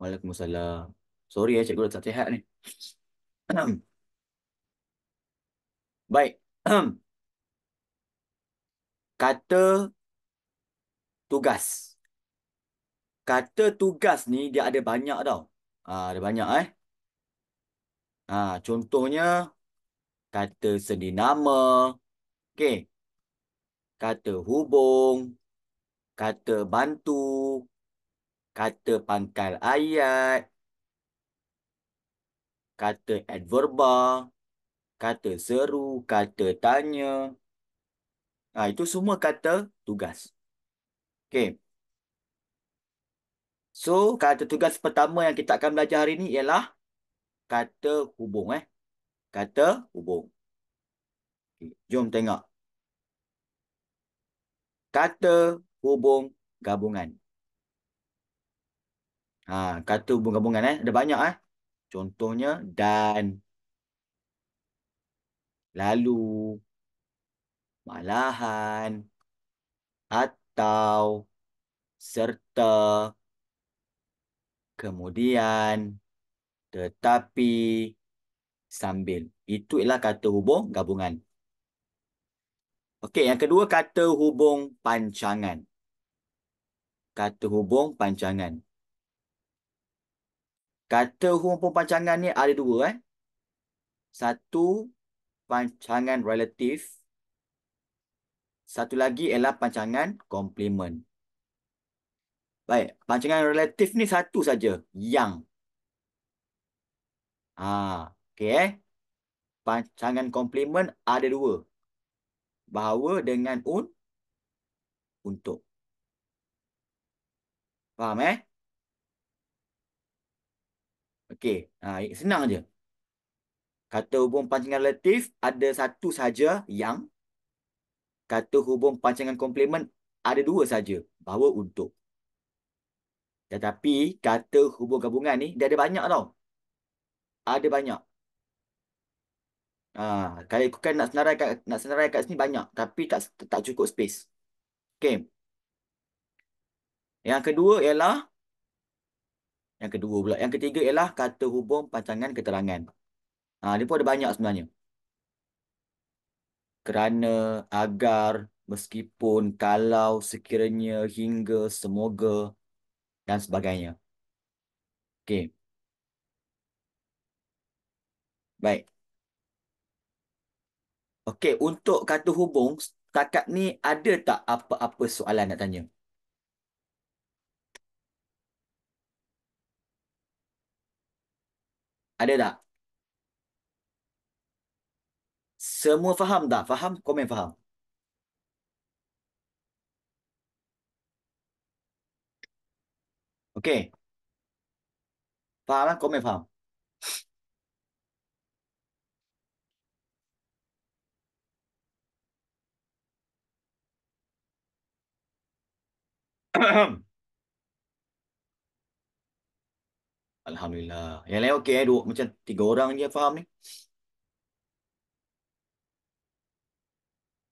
Waalaikumsalam. Sorry ya, cikgu dah tak sihat ni. Baik. kata tugas. Kata tugas ni dia ada banyak tau. Ha, ada banyak eh. Ha, contohnya, kata sendi nama. Okay. Kata hubung. Kata bantu. Kata pangkal ayat. Kata adverba. Kata seru. Kata tanya. Kata tanya. Ha, itu semua kata tugas. Okay. So, kata tugas pertama yang kita akan belajar hari ini ialah kata hubung. eh, Kata hubung. Okay. Jom tengok. Kata hubung gabungan. Ha, kata hubung gabungan. eh, Ada banyak. eh, Contohnya dan. Lalu. Lalu malahan, atau serta kemudian tetapi sambil. Itu ialah kata hubung gabungan. Okey, yang kedua kata hubung pancangan. Kata hubung pancangan. Kata hubung pancangan ni ada dua. Eh? Satu, pancangan relatif. Satu lagi ialah pancangan komplement. Baik, pancangan relatif ni satu saja, yang. Ah, okey eh. Pancangan komplement ada dua. Bahawa dengan un untuk. Faham eh? Okey, ah senang aje. Kata hubung pancangan relatif ada satu saja yang kata hubung pancangan komplement ada dua saja bahawa untuk tetapi kata hubung gabungan ni dia ada banyak tau ada banyak ah ha, kalau ikutkan nak senarai kat, nak senarai kat sini banyak tapi tak tak cukup space okey yang kedua ialah yang kedua pula yang ketiga ialah kata hubung pancangan keterangan ah ha, depa ada banyak sebenarnya kerana agar meskipun kalau sekiranya hingga semoga dan sebagainya. Okey. Baik. Okey, untuk kata hubung, setakat ni ada tak apa-apa soalan nak tanya? Ada tak? Semua faham tak? Faham? Komen faham. Okay. Faham kan? Komen faham. Alhamdulillah. Yang lain okey eh. Dua, macam tiga orang je faham ni. Eh?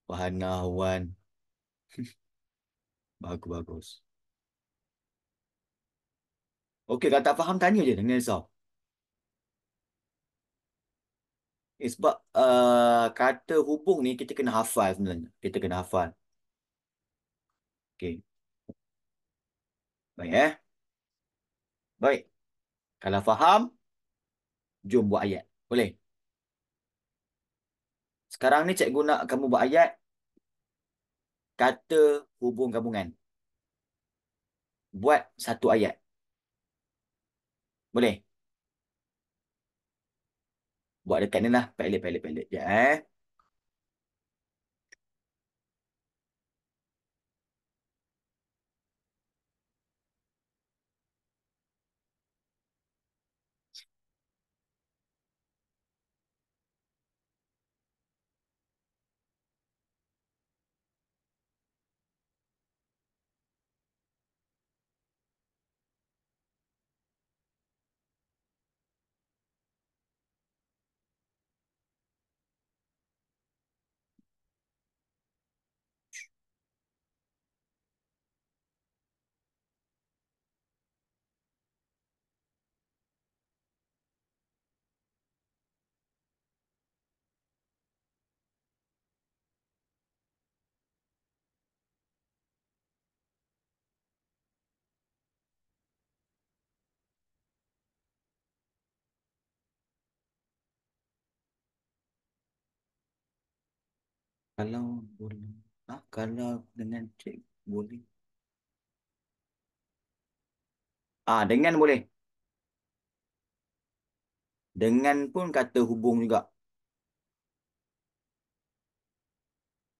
Wahana Wan. bagus bagus. Okey, kalau tak faham tanya je dengan Zau. Eh, sebab uh, kata hubung ni kita kena hafal sebenarnya. Kita kena hafal. Okey. Baik eh. Baik. Kalau faham, jom buat ayat. Boleh? Sekarang ni cikgu nak kamu buat ayat kata hubung gabungan. Buat satu ayat. Boleh? Buat dekat ni lah. Pelik, pelik, pelik. Sekejap ya, eh. Kalau boleh. Ah, kalau dengan cik boleh. Ah, dengan boleh. Dengan pun kata hubung juga.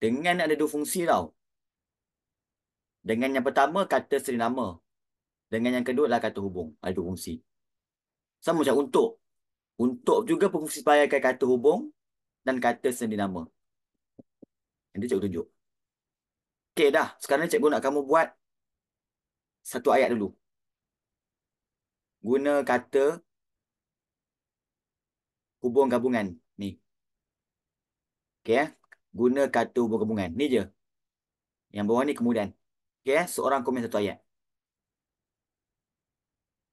Dengan ada dua fungsi tau. Dengan yang pertama kata seri nama. Dengan yang kedua lah kata hubung. Ada dua fungsi. Sama macam untuk. Untuk juga fungsi bayarkan kata hubung dan kata seri nama. Nanti cikgu tunjuk. Okey dah. Sekarang cikgu nak kamu buat satu ayat dulu. Guna kata hubung gabungan ni. Okey ya. Guna kata hubung gabungan. Ni je. Yang bawah ni kemudian. Okey ya. Seorang komen satu ayat.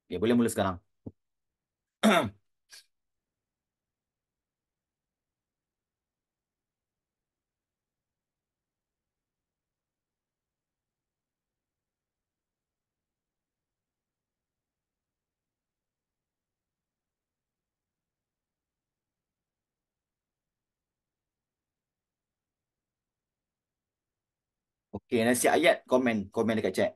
Okey boleh mula sekarang. Kena si ayat comment komen dekat chat.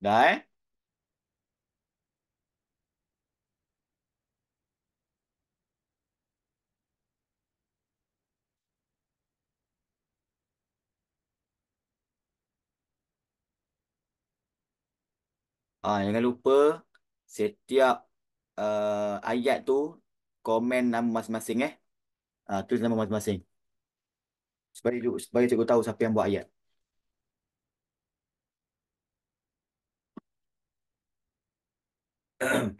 Đấy. Ah ha, jangan lupa setiap uh, ayat tu komen nama masing-masing eh. Ah ha, tulis nama masing-masing. Supaya supaya cikgu tahu siapa yang buat ayat. Ahem.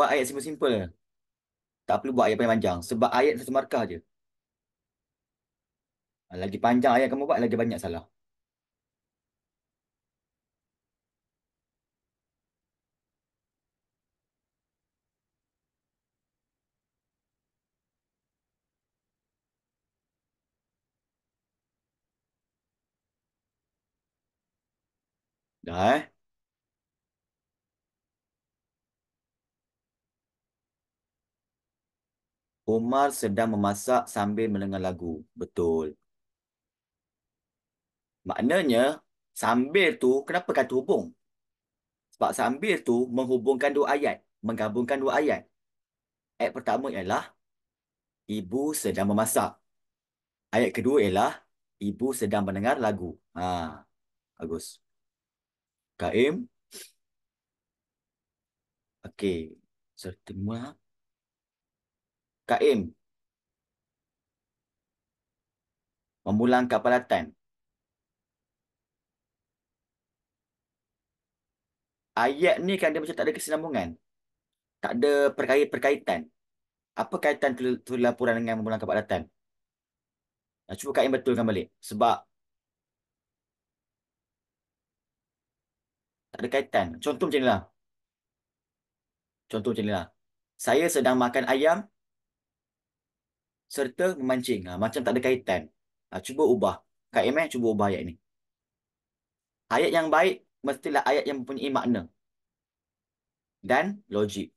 Buat ayat simple-simple. Tak perlu buat ayat panjang-panjang. Sebab ayat satu markah je. Ah, lagi panjang ayat kamu buat, lagi banyak salah. Dah eh? Umar sedang memasak sambil mendengar lagu. Betul. Maknanya, sambil tu kenapa kata hubung? Sebab sambil tu menghubungkan dua ayat. Menggabungkan dua ayat. Ayat pertama ialah, Ibu sedang memasak. Ayat kedua ialah, Ibu sedang mendengar lagu. Ha, bagus. Kaim. Okey. Serta mula Kaim. Pembulang Kapalatan. Ayat ni kan dia macam tak ada kesinambungan. Tak ada perkaitan. Apa kaitan tu laporan dengan pembulang Kapalatan? Nah, cuba Kaim betulkan balik. Sebab tak ada kaitan. Contoh macam lah Contoh macam lah Saya sedang makan ayam serta memancing. Ha, macam tak ada kaitan. Ha, cuba ubah. Kak Iman, eh, cuba ubah ayat ni. Ayat yang baik, mestilah ayat yang mempunyai makna. Dan logik.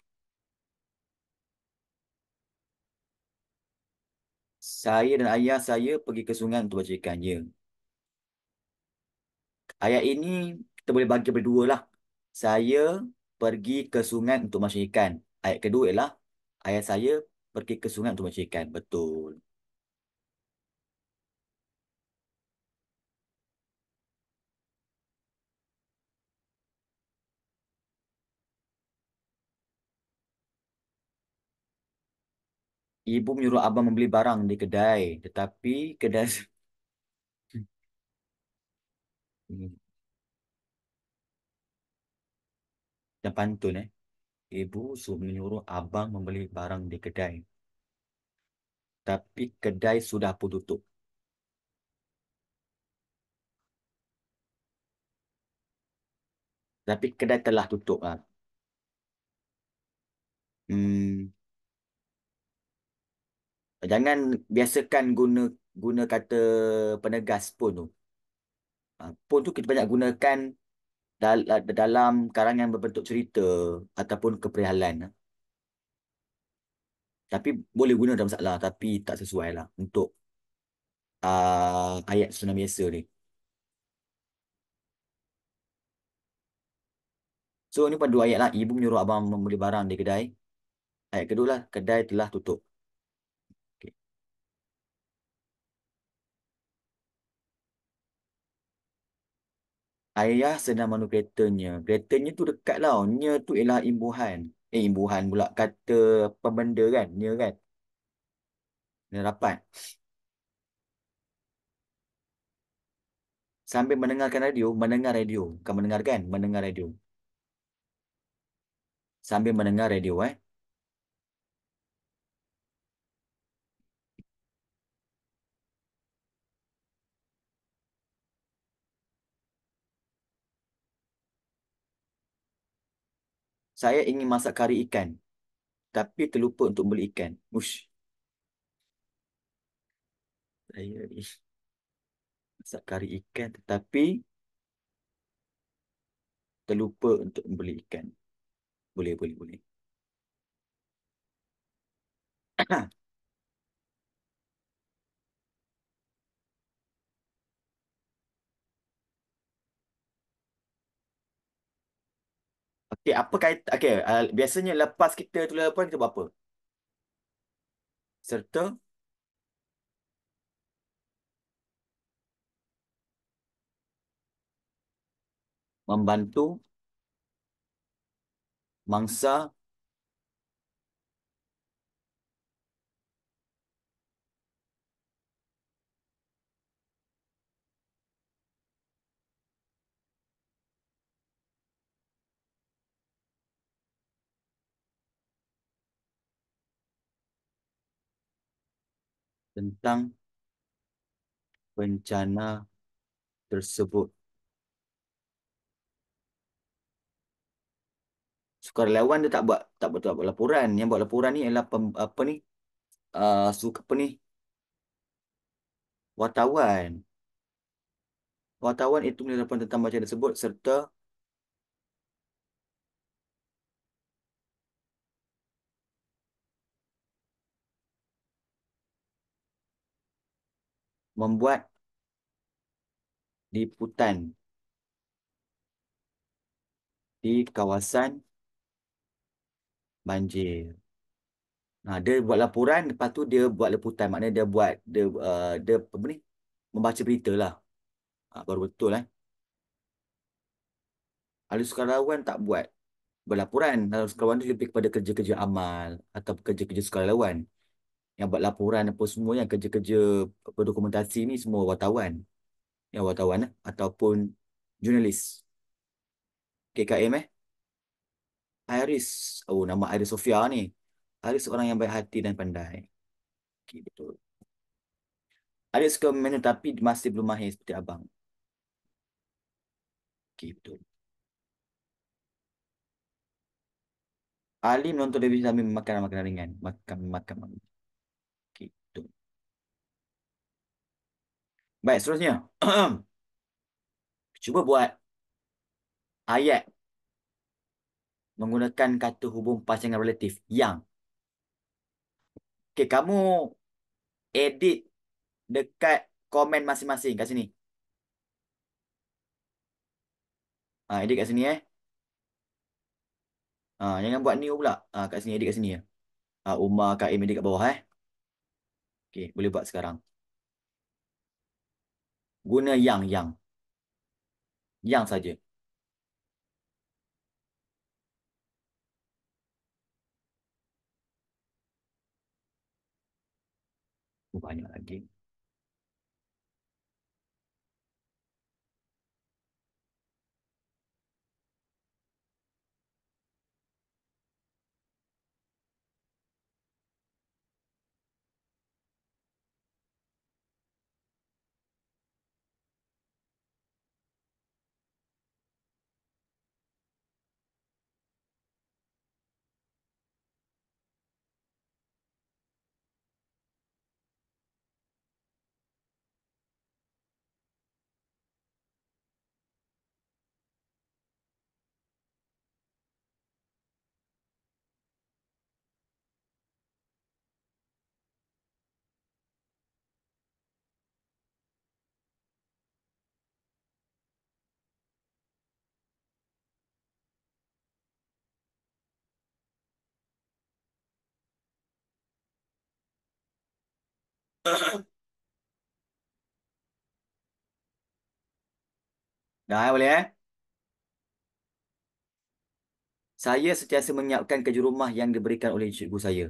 Saya dan ayah saya pergi ke sungai untuk baca ikan. Ya. Ayat ini, kita boleh bagi berdua lah. Saya pergi ke sungai untuk baca ikan. Ayat kedua ialah, ayah saya pergi ke sungai untuk mencari ikan. Betul. Ibu menyuruh abang membeli barang di kedai, tetapi kedai hmm. Dan pantun eh ibu suruh menyuruh abang membeli barang di kedai. Tapi kedai sudah pun tutup. Tapi kedai telah tutup. Ha. Hmm. Jangan biasakan guna guna kata penegas pun tu. Ha, pun tu kita banyak gunakan dalam karangan berbentuk cerita ataupun keperihalan. Tapi boleh guna dalam masalah tapi tak sesuai lah untuk uh, ayat sunnah biasa ni. So ni pada dua ayat lah. Ibu menyuruh abang membeli barang di kedai. Ayat kedua lah, kedai telah tutup. ayah sedang menunggu keretanya. Keretanya tu dekat lah. Nya tu ialah imbuhan. Eh, imbuhan pula kata pembenda kan. Nya kan. Nya rapat. Sambil mendengarkan radio, mendengar radio. Kamu mendengarkan? Mendengar radio. Sambil mendengar radio eh. saya ingin masak kari ikan tapi terlupa untuk beli ikan. Ush. Saya masak kari ikan tetapi terlupa untuk beli ikan. Boleh, boleh, boleh. okay, eh, apa kait okay, uh, biasanya lepas kita tulis apa kita buat apa serta membantu mangsa tentang bencana tersebut. Sukarelawan dia tak buat tak buat, tak buat laporan. Yang buat laporan ni ialah pem, apa ni? Uh, ah, suka apa ni? Wartawan. Wartawan itu menerapkan tentang bencana tersebut serta membuat liputan di kawasan banjir. Nah, dia buat laporan lepas tu dia buat liputan. Maknanya dia buat dia uh, dia apa ni? Membaca berita lah. Uh, baru betul eh. Ahli sukarelawan tak buat berlaporan. Ahli sukarelawan tu lebih kepada kerja-kerja amal atau kerja-kerja sukarelawan yang buat laporan apa semua yang kerja-kerja dokumentasi ni semua wartawan ya wartawan lah, ataupun jurnalis KKM eh Iris oh nama Iris Sofia ni Iris seorang yang baik hati dan pandai okay, betul Iris suka menu tapi masih belum mahir seperti abang okay, betul Ali menonton televisi sambil makan makanan ringan. Makan, makan, makan. Baik, seterusnya. Cuba buat ayat menggunakan kata hubung pasangan relatif yang. Okey, kamu edit dekat komen masing-masing kat sini. Ah edit kat sini eh. Ha, jangan buat new pula. Ah kat sini, edit kat sini. Ya. Ah Umar, Kak Amy, edit kat bawah eh. Okey, boleh buat sekarang guna yang yang yang saja oh, banyak lagi Dah eh, boleh eh? Saya sentiasa menyiapkan keju rumah yang diberikan oleh cikgu saya.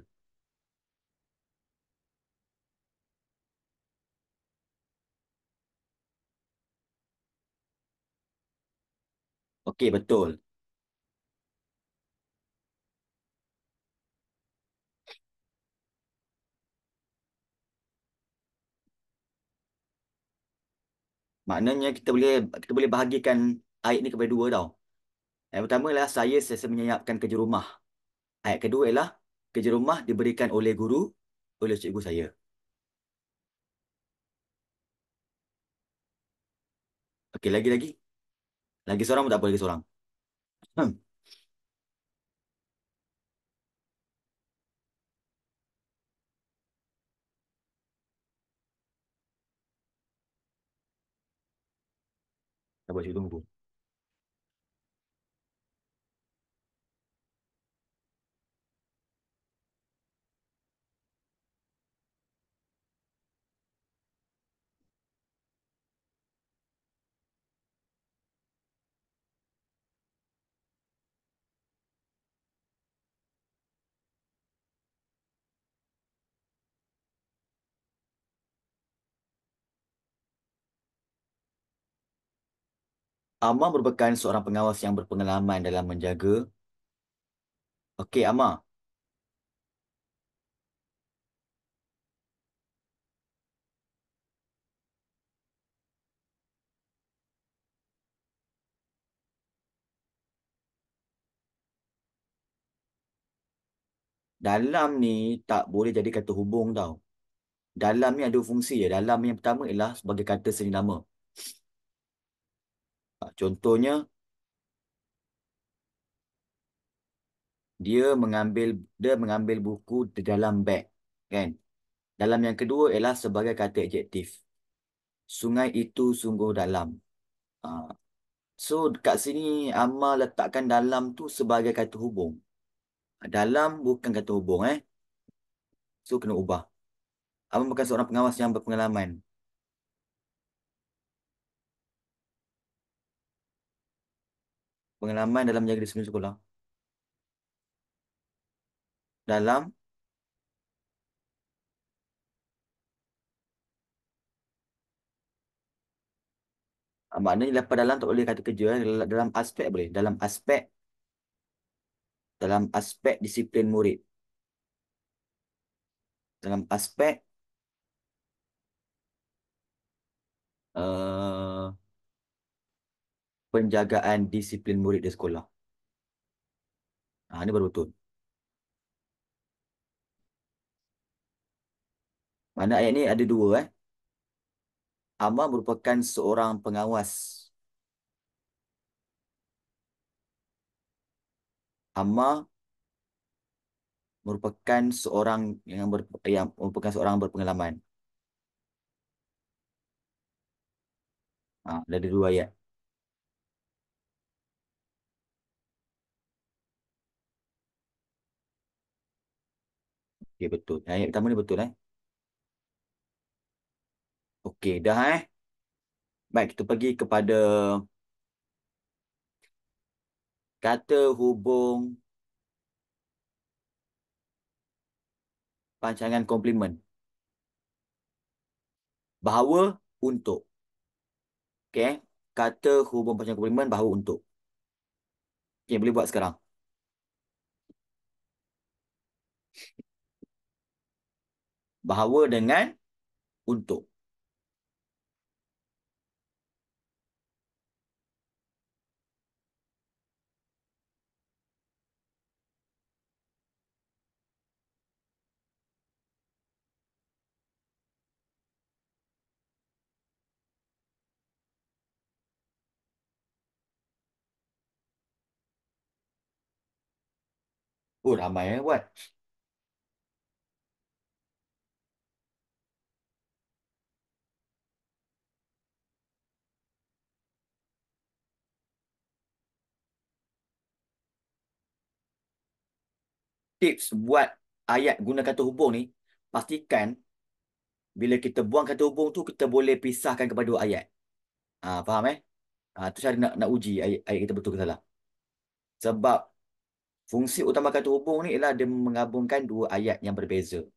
Okey, betul. Maknanya kita boleh kita boleh bahagikan ayat ni kepada dua tau. Yang pertama ialah saya selesa menyiapkan kerja rumah. Ayat kedua ialah kerja rumah diberikan oleh guru, oleh cikgu saya. Okey, lagi-lagi. Lagi seorang pun tak apa, lagi seorang. Hmm. Sabar saya tunggu. Amar merupakan seorang pengawas yang berpengalaman dalam menjaga. Okey, Amar. Dalam ni tak boleh jadi kata hubung tau. Dalam ni ada fungsi ya. Dalam yang pertama ialah sebagai kata seni senilama contohnya dia mengambil dia mengambil buku di dalam beg kan dalam yang kedua ialah sebagai kata adjektif sungai itu sungguh dalam uh, so kat sini ama letakkan dalam tu sebagai kata hubung dalam bukan kata hubung eh so kena ubah ama bukan seorang pengawas yang berpengalaman pengalaman dalam menjaga disiplin sekolah dalam ah, maknanya lepas dalam tak boleh kata kerja eh. dalam aspek boleh dalam aspek dalam aspek disiplin murid dalam aspek eh, penjagaan disiplin murid di sekolah. Ha, ini baru betul. Mana ayat ni ada dua eh. Amar merupakan seorang pengawas. Amar merupakan seorang yang, ber, yang merupakan seorang berpengalaman. Ha, ada dua ayat. Okey betul. Ayat pertama ni betul eh. Okey dah eh. Baik kita pergi kepada kata hubung pancangan komplement. Bahawa untuk. Okey. Eh? Kata hubung pancangan komplement bahawa untuk. Okey boleh buat sekarang bahawa dengan untuk. Oh, ramai eh, buat. tips buat ayat guna kata hubung ni, pastikan bila kita buang kata hubung tu, kita boleh pisahkan kepada dua ayat. Ha, faham eh? Ha, tu saya nak, nak uji ayat, ayat kita betul ke salah. Sebab fungsi utama kata hubung ni ialah dia menggabungkan dua ayat yang berbeza.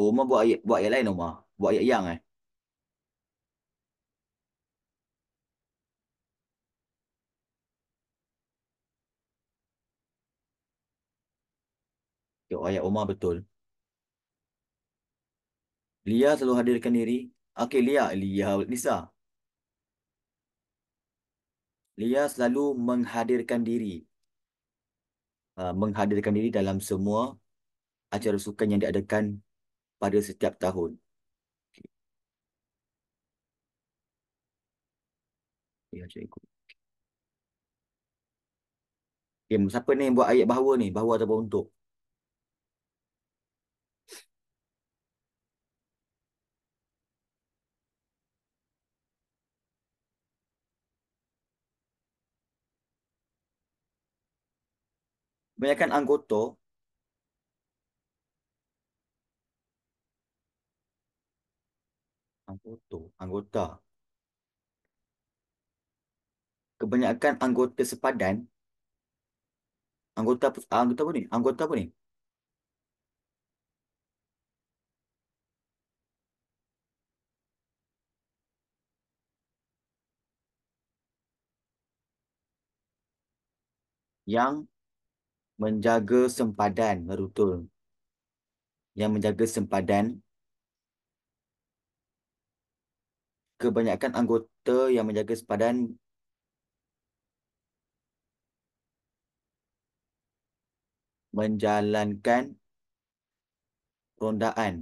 Rumah buat ayat buat ayat lain rumah. Buat ayat yang eh. ya, ayat Umar betul. Lia selalu hadirkan diri. Okey, Lia. Lia, Lisa. Lia selalu menghadirkan diri. Uh, menghadirkan diri dalam semua acara sukan yang diadakan pada setiap tahun. Okay. Ya, cikgu. Okay, siapa ni buat ayat bahawa ni? Bahawa ataupun untuk? Kebanyakan anggota Anggota, anggota. Kebanyakan anggota sepadan. Anggota ah, anggota apa ni? Anggota apa ni? Yang menjaga sempadan, merutul. Yang menjaga sempadan, kebanyakan anggota yang menjaga sepadan menjalankan rondaan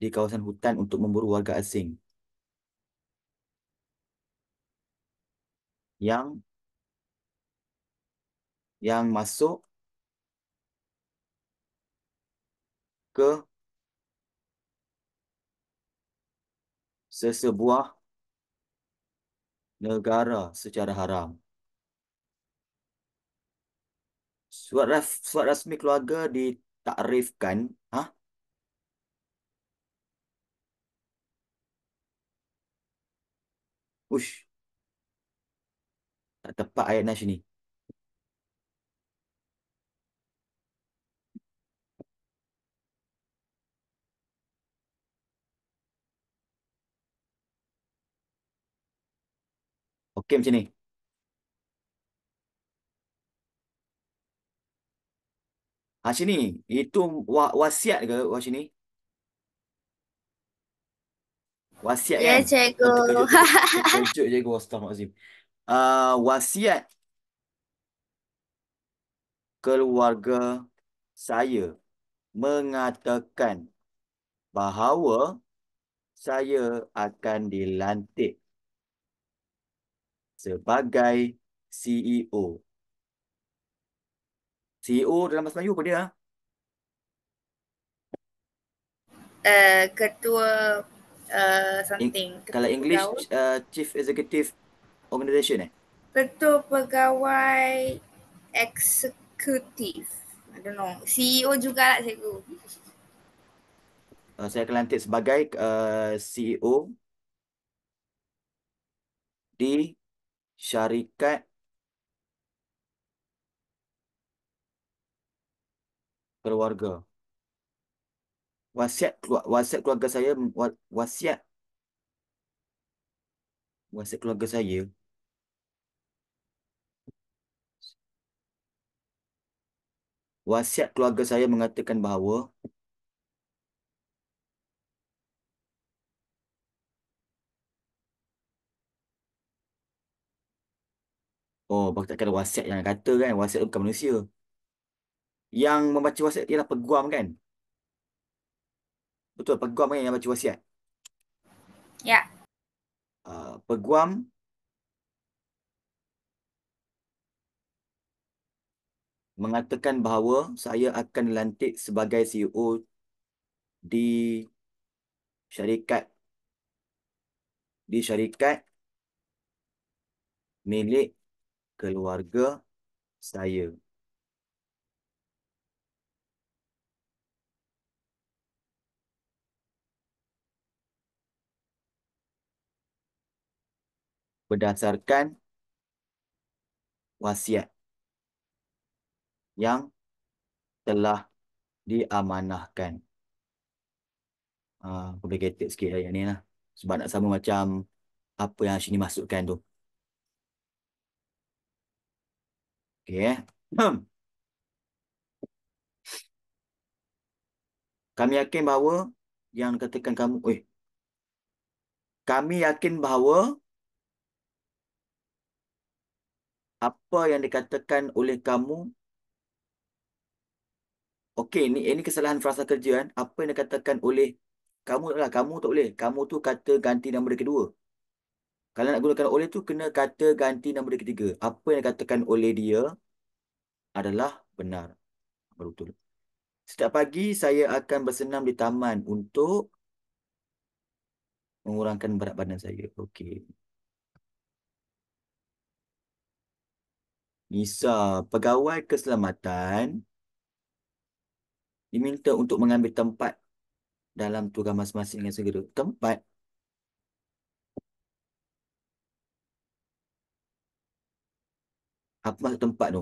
di kawasan hutan untuk memburu warga asing yang yang masuk ke sesebuah negara secara haram. Surat, ras- surat rasmi keluarga ditakrifkan, ha? Ush. Tak tepat ayat Nash ni. Okey macam ni. Ha ah, sini, itu wa wasiat ke wa sini? Wasiat ya, kan? Ya cikgu. Terkejut cikgu Ustaz Maksim. Uh, wasiat keluarga saya mengatakan bahawa saya akan dilantik sebagai CEO. CEO dalam bahasa Melayu apa dia? Uh, ketua uh, something. In, kalau English, uh, Chief Executive Organization eh? Ketua Pegawai Eksekutif. I don't know. CEO juga lah cikgu. Uh, saya akan lantik sebagai uh, CEO di syarikat keluarga. Wasiat wasiat keluarga saya wasiat wasiat keluarga saya wasiat keluarga saya mengatakan bahawa Oh, bagi takkan wasiat yang kata kan, wasiat bukan manusia. Yang membaca wasiat ialah peguam kan? Betul, peguam kan yang baca wasiat? Ya. Yeah. Uh, peguam mengatakan bahawa saya akan dilantik sebagai CEO di syarikat di syarikat milik keluarga saya. Berdasarkan wasiat yang telah diamanahkan. Uh, ah, complicated sikit lah yang ni lah. Sebab nak sama macam apa yang Hashim masukkan tu. Okey. Eh. Hmm. Kami yakin bahawa yang katakan kamu, eh. Kami yakin bahawa apa yang dikatakan oleh kamu Okey, ini ini kesalahan frasa kerja kan. Apa yang dikatakan oleh kamu lah, kamu tak boleh. Kamu tu kata ganti nama kedua. Kalau nak gunakan oleh tu kena kata ganti nama dia ketiga. Apa yang dikatakan oleh dia adalah benar. Betul. Setiap pagi saya akan bersenam di taman untuk mengurangkan berat badan saya. Okey. Nisa, pegawai keselamatan diminta untuk mengambil tempat dalam tugas masing-masing dengan segera. Tempat? apa tempat tu?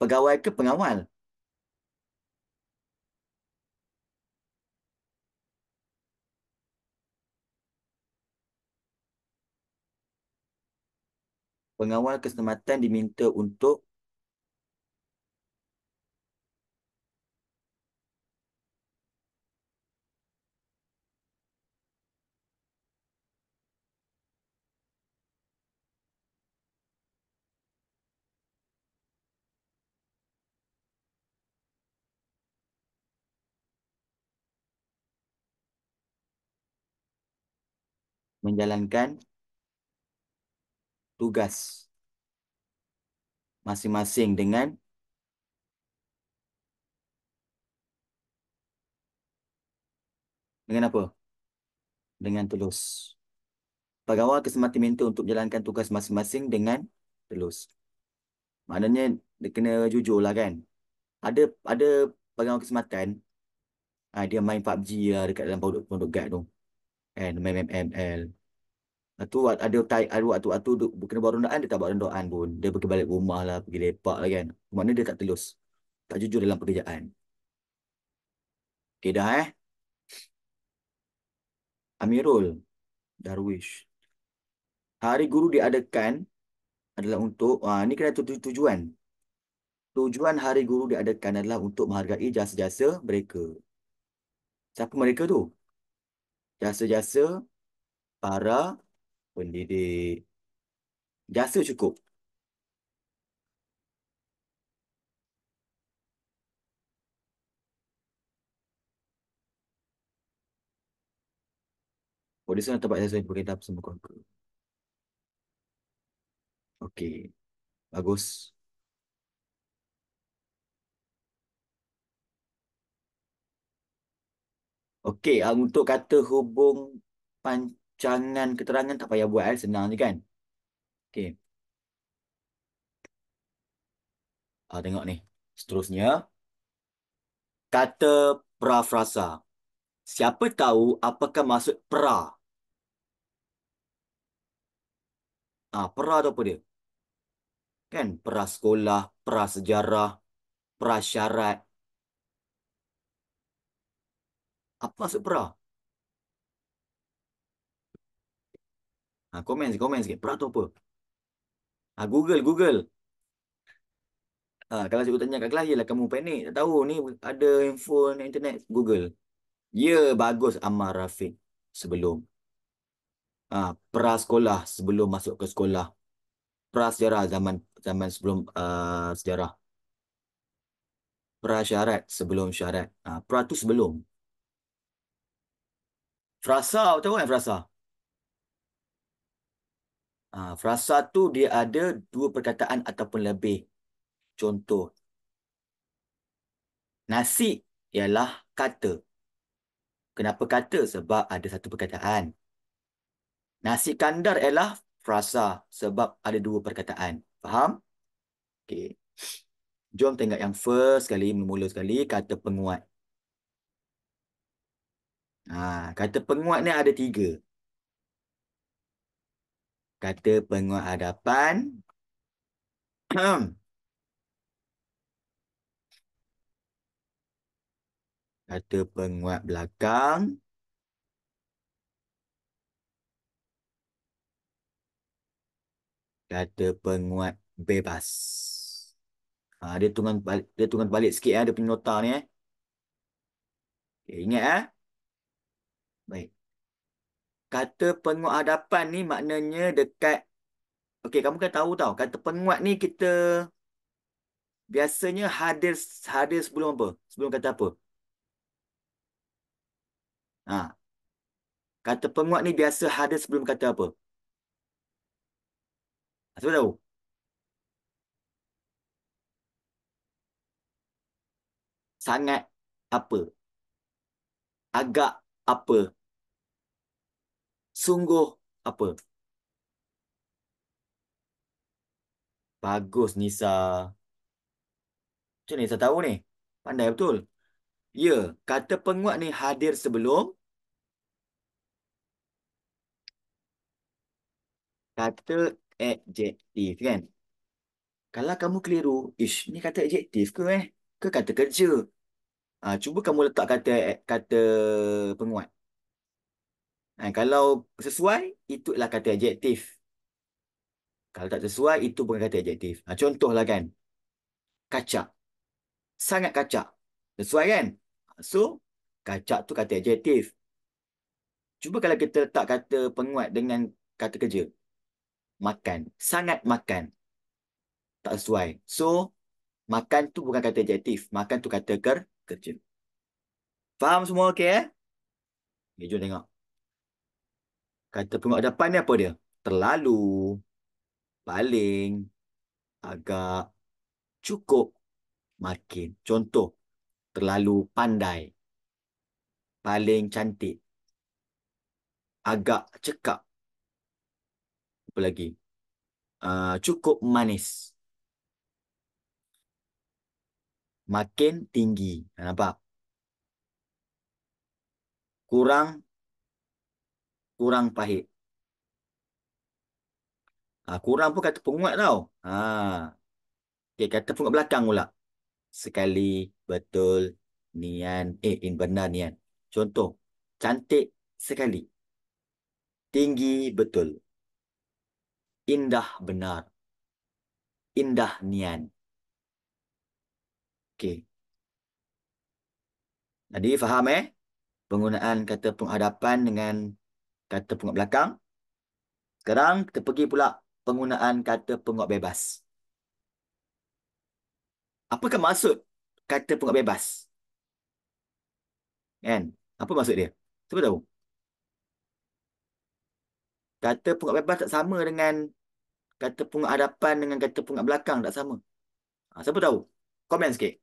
Pegawai ke pengawal? Pengawal keselamatan diminta untuk menjalankan tugas masing-masing dengan dengan apa? Dengan tulus. Pegawai kesempatan diminta untuk menjalankan tugas masing-masing dengan tulus. Maknanya dia kena jujur lah kan. Ada ada pegawai kesematan ah, dia main PUBG lah dekat dalam pondok-pondok guard tu kan MMML tu ada tai ada waktu waktu tu kena buat rondaan dia tak buat rondaan pun dia pergi balik rumah lah pergi lepak lah kan mana dia tak telus tak jujur dalam pekerjaan okey dah eh Amirul Darwish Hari Guru diadakan adalah untuk ah ni kena tu, tu, tujuan tujuan Hari Guru diadakan adalah untuk menghargai jasa-jasa mereka siapa mereka tu jasa-jasa para pendidik. Jasa cukup. Boleh saya tempat jasa yang berkaitan bersama keluarga. Okey. Bagus. Okey, um, untuk kata hubung pancangan keterangan tak payah buat, eh. senang je kan? Okey. Ah, tengok ni, seterusnya. Kata prafrasa. Siapa tahu apakah maksud pra? Ah, pra tu apa dia? Kan, prasekolah, prasejarah, prasyarat. Apa maksud pra? Ha, komen sikit, komen sikit. Pra tu apa? Ha, Google, Google. Ha, kalau cikgu tanya kat kelas, ialah kamu panik. Tak tahu ni ada handphone internet. Google. Ya, yeah, bagus Ammar Rafiq sebelum. Ha, pra sekolah sebelum masuk ke sekolah. Pra sejarah zaman zaman sebelum uh, sejarah. Pra syarat sebelum syarat. Ha, pra tu sebelum frasa tahu kan frasa ha, frasa tu dia ada dua perkataan ataupun lebih contoh nasi ialah kata kenapa kata sebab ada satu perkataan nasi kandar ialah frasa sebab ada dua perkataan faham okey jom tengok yang first sekali mula-mula sekali kata penguat Ha, kata penguat ni ada tiga. Kata penguat hadapan. Hmm. kata penguat belakang. Kata penguat bebas. Ha, dia tunggu balik, balik sikit eh, dia punya nota ni. Eh. Okay, ingat eh. Baik. Kata penguadapan ni maknanya dekat Okey, kamu kan tahu tau. Kata penguat ni kita biasanya hadir hadir sebelum apa? Sebelum kata apa? Ha. Kata penguat ni biasa hadir sebelum kata apa? Siapa tahu? Sangat apa? Agak apa? Sungguh apa? Bagus Nisa. Macam Nisa tahu ni? Pandai betul. Ya, kata penguat ni hadir sebelum. Kata adjektif kan? Kalau kamu keliru, ish, ni kata adjektif ke eh? Ke kata kerja? Ha, cuba kamu letak kata kata penguat. Ha, kalau sesuai, itu itulah kata adjektif. Kalau tak sesuai, itu bukan kata adjektif. Ha, contohlah kan. Kacak. Sangat kacak. Sesuai kan? So, kacak tu kata adjektif. Cuba kalau kita letak kata penguat dengan kata kerja. Makan. Sangat makan. Tak sesuai. So, makan tu bukan kata adjektif. Makan tu kata ker kerja. Faham semua eh? okey eh? Okay, jom tengok. Kata penguat depan ni apa dia? Terlalu, paling, agak, cukup, makin. Contoh, terlalu pandai, paling cantik, agak cekap, apa lagi? Uh, cukup manis. makin tinggi. Nampak? Kurang kurang pahit. Ha, kurang pun kata penguat tau. Ha. Ah. Okay, kata penguat belakang pula. Sekali betul nian. Eh, in benar nian. Contoh, cantik sekali. Tinggi betul. Indah benar. Indah nian. Okey. Jadi faham eh? Penggunaan kata penghadapan dengan kata penguat belakang. Sekarang kita pergi pula penggunaan kata penguat bebas. Apakah maksud kata penguat bebas? Kan? Apa maksud dia? Siapa tahu? Kata penguat bebas tak sama dengan kata penguat hadapan dengan kata penguat belakang tak sama. Ha, siapa tahu? Comment sikit.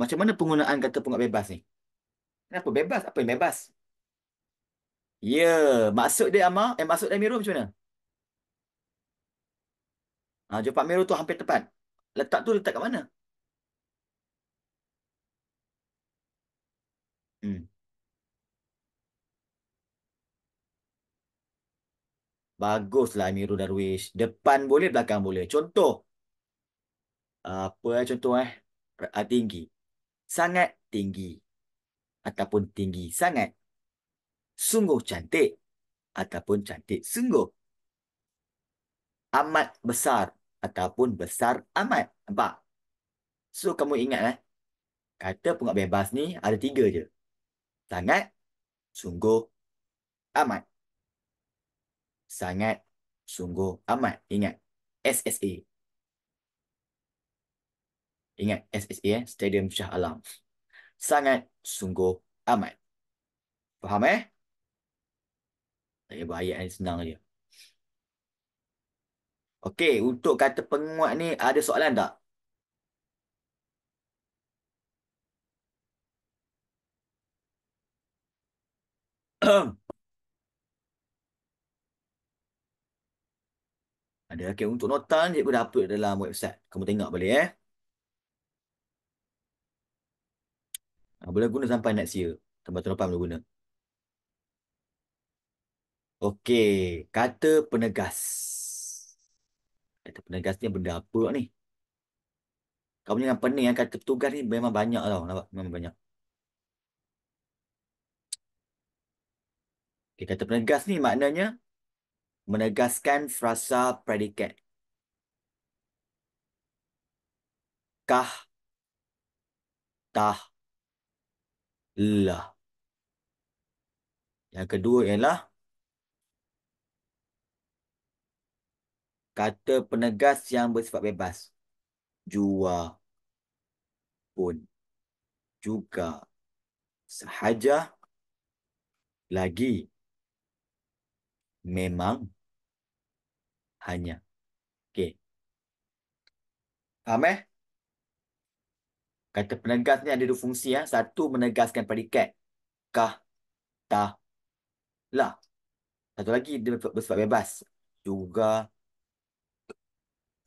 Macam mana penggunaan kata penguat bebas ni? Kenapa bebas? Apa yang bebas? Ya, yeah. maksud dia Amar, eh maksud dia Miru macam mana? Ha, jumpa Miru tu hampir tepat. Letak tu letak kat mana? Hmm. Baguslah Amirul Darwish. Depan boleh, belakang boleh. Contoh. Apa eh, contoh eh? Tinggi sangat tinggi ataupun tinggi sangat. Sungguh cantik ataupun cantik sungguh. Amat besar ataupun besar amat. Nampak? So, kamu ingat eh. Kata pengak bebas ni ada tiga je. Sangat, sungguh, amat. Sangat, sungguh, amat. Ingat. SSA. Ingat SSA eh? Stadium Shah Alam. Sangat sungguh amat. Faham eh? Tak payah bahaya yang senang je. Okey, untuk kata penguat ni ada soalan tak? ada okay, untuk nota ni cikgu dah upload dalam website. Kamu tengok boleh eh. Ha, boleh guna sampai next year. Tempat tahun depan boleh guna. Okey, kata penegas. Kata penegas ni benda apa ni? Kau punya yang pening yang kata petugas ni memang banyak tau. Nampak? Memang banyak. Okay, kata penegas ni maknanya menegaskan frasa predikat. Kah. Tah lah. Yang kedua ialah kata penegas yang bersifat bebas. Jua pun juga sahaja lagi memang hanya. Okey. Faham eh? Kata penegas ni ada dua fungsi. Ya. Satu, menegaskan predikat. Kah, tah, lah. Satu lagi, dia bersifat bebas. Juga,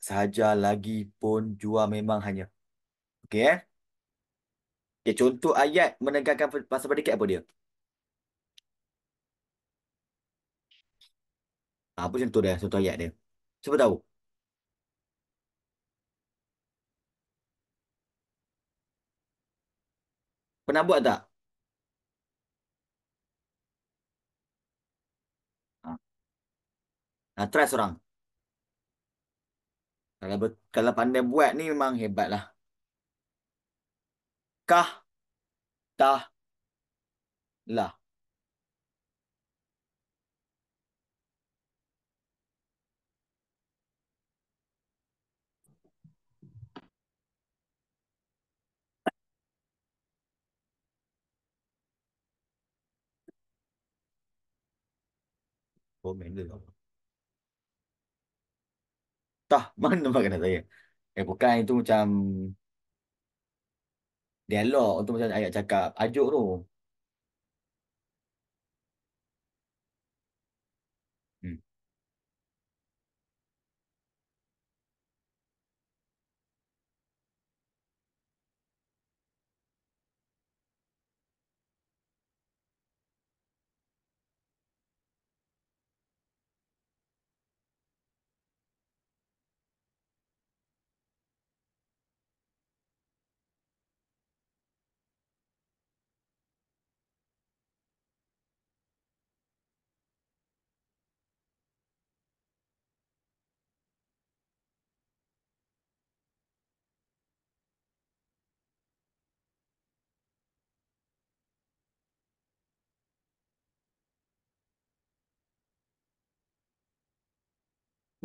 sahaja, lagi, pun, jua, memang, hanya. Okey, eh? Okay, contoh ayat menegaskan pasal predikat apa dia? Ah, apa contoh dia? Contoh ayat dia. Siapa tahu? Pernah buat tak? Ha. Ha, try seorang. Kalau, ber, kalau pandai buat ni memang hebatlah. Kah. Tah. Lah. komander apa. Tah, mana makan saya? Eh bukan itu macam dialog untuk macam ayat cakap ajuk tu.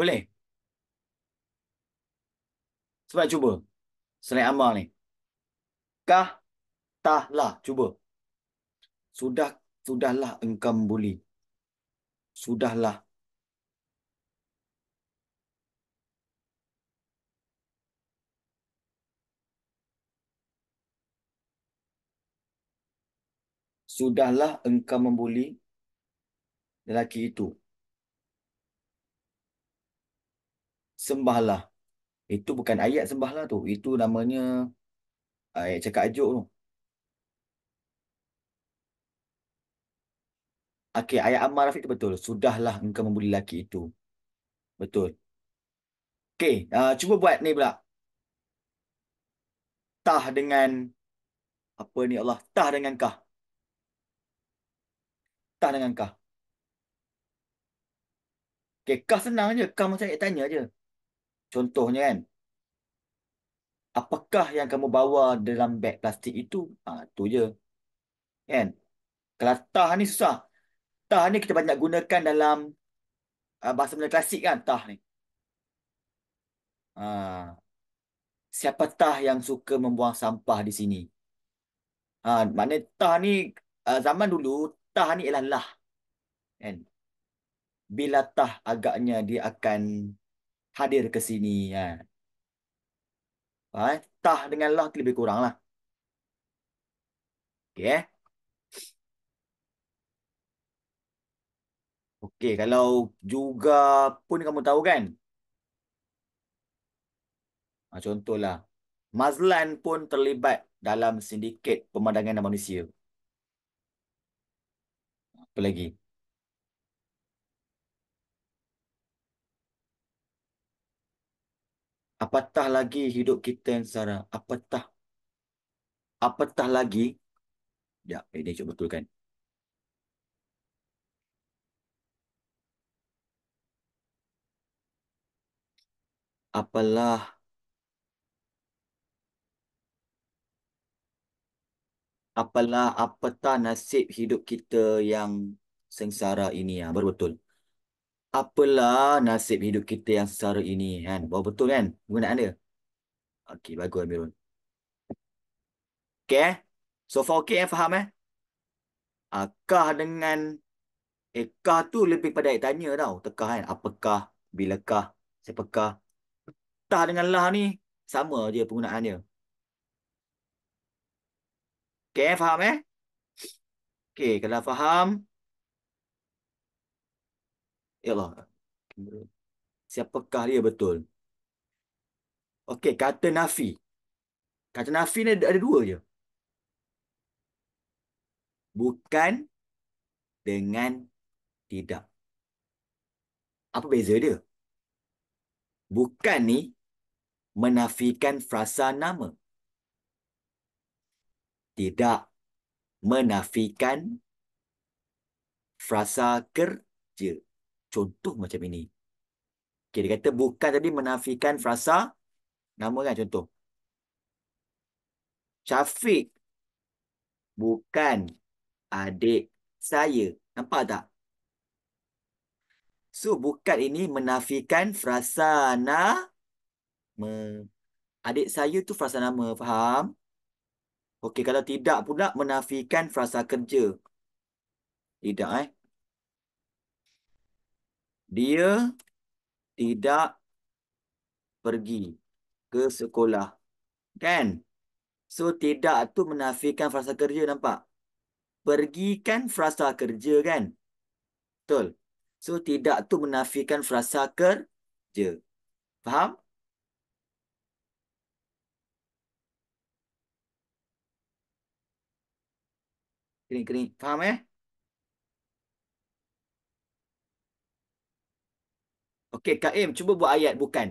Boleh? Sebab cuba. Selain amal ni. Kah tah lah Cuba. Sudah Sudahlah engkau membuli. Sudahlah. Sudahlah engkau membuli lelaki itu. sembahlah. Itu bukan ayat sembahlah tu. Itu namanya ah, ayat cakap ajuk tu. Okey, ayat Ammar Rafiq tu betul. Sudahlah engkau membuli lelaki itu. Betul. Okey, uh, cuba buat ni pula. Tah dengan apa ni Allah? Tah dengan kah. Tah dengan kah. Okey, kah senang je. Kah macam ayat tanya je. Contohnya kan, apakah yang kamu bawa dalam beg plastik itu? Ha, itu je. Kan? Kalau tah ni susah. Tah ni kita banyak gunakan dalam uh, bahasa Melayu klasik kan, tah ni. Ha. Siapa tah yang suka membuang sampah di sini? Ha, maknanya tah ni, uh, zaman dulu, tah ni ialah lah. Kan? Bila tah agaknya dia akan hadir ke sini. Ha. Ha. Tah dengan lah lebih kurang lah. Okay. Eh. Okay, kalau juga pun kamu tahu kan? Ha, contohlah, Mazlan pun terlibat dalam sindiket pemandangan manusia. Apa lagi? Apatah lagi hidup kita yang sekarang. Apatah. Apatah lagi. Ya, ini cuba betulkan. Apalah. Apalah apatah nasib hidup kita yang sengsara ini. Ya. Baru betul apalah nasib hidup kita yang sesara ini kan Bawa betul kan penggunaan dia okey bagus Amirun okey eh? so far okey eh? faham eh akah dengan ekah tu lebih pada tanya tau tekah kan apakah bilakah siapakah tah dengan lah ni sama je penggunaan dia okey eh? faham eh okey kalau faham Allah. Siapakah dia betul? Okey, kata nafi. Kata nafi ni ada dua je. Bukan dengan tidak. Apa beza dia? Bukan ni menafikan frasa nama. Tidak menafikan frasa kerja contoh macam ini. Okey, dia kata bukan tadi menafikan frasa nama kan contoh. Syafiq bukan adik saya. Nampak tak? So, bukan ini menafikan frasa nama. Adik saya tu frasa nama, faham? Okey, kalau tidak pula menafikan frasa kerja. Tidak eh. Dia tidak pergi ke sekolah. Kan? So, tidak tu menafikan frasa kerja, nampak? Pergi kan frasa kerja, kan? Betul? So, tidak tu menafikan frasa kerja. Faham? Kering-kering. Faham, eh? Okey, Kak Im, cuba buat ayat bukan.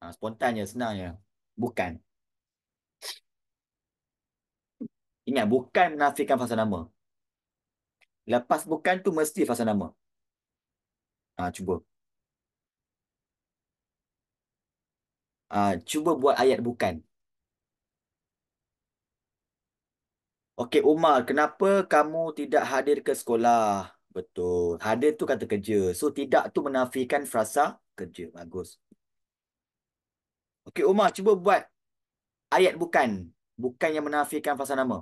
Ha, ah, spontan je, senang je. Bukan. Ingat, bukan menafikan fasa nama. Lepas bukan tu mesti fasa nama. Ha, cuba. Ha, cuba buat ayat bukan. Okey, Umar, kenapa kamu tidak hadir ke sekolah? Betul. hadir tu kata kerja. So tidak tu menafikan frasa kerja. Bagus. Okey Umar cuba buat ayat bukan. Bukan yang menafikan frasa nama.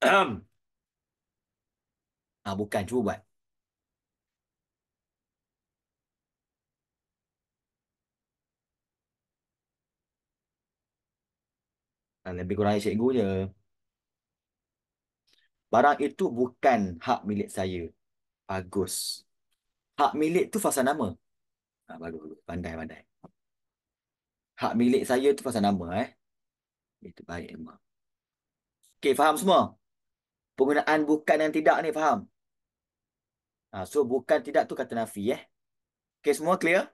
ah bukan cuba buat. Ah, lebih kurang cikgu je. Barang itu bukan hak milik saya. Bagus. Hak milik tu fasa nama. Ha, bagus, bagus. Pandai, pandai. Hak milik saya tu fasa nama. eh. Itu baik, Emma. Okey, faham semua? Penggunaan bukan dan tidak ni, faham? Ha, so, bukan tidak tu kata nafi. Eh? Okey, semua clear?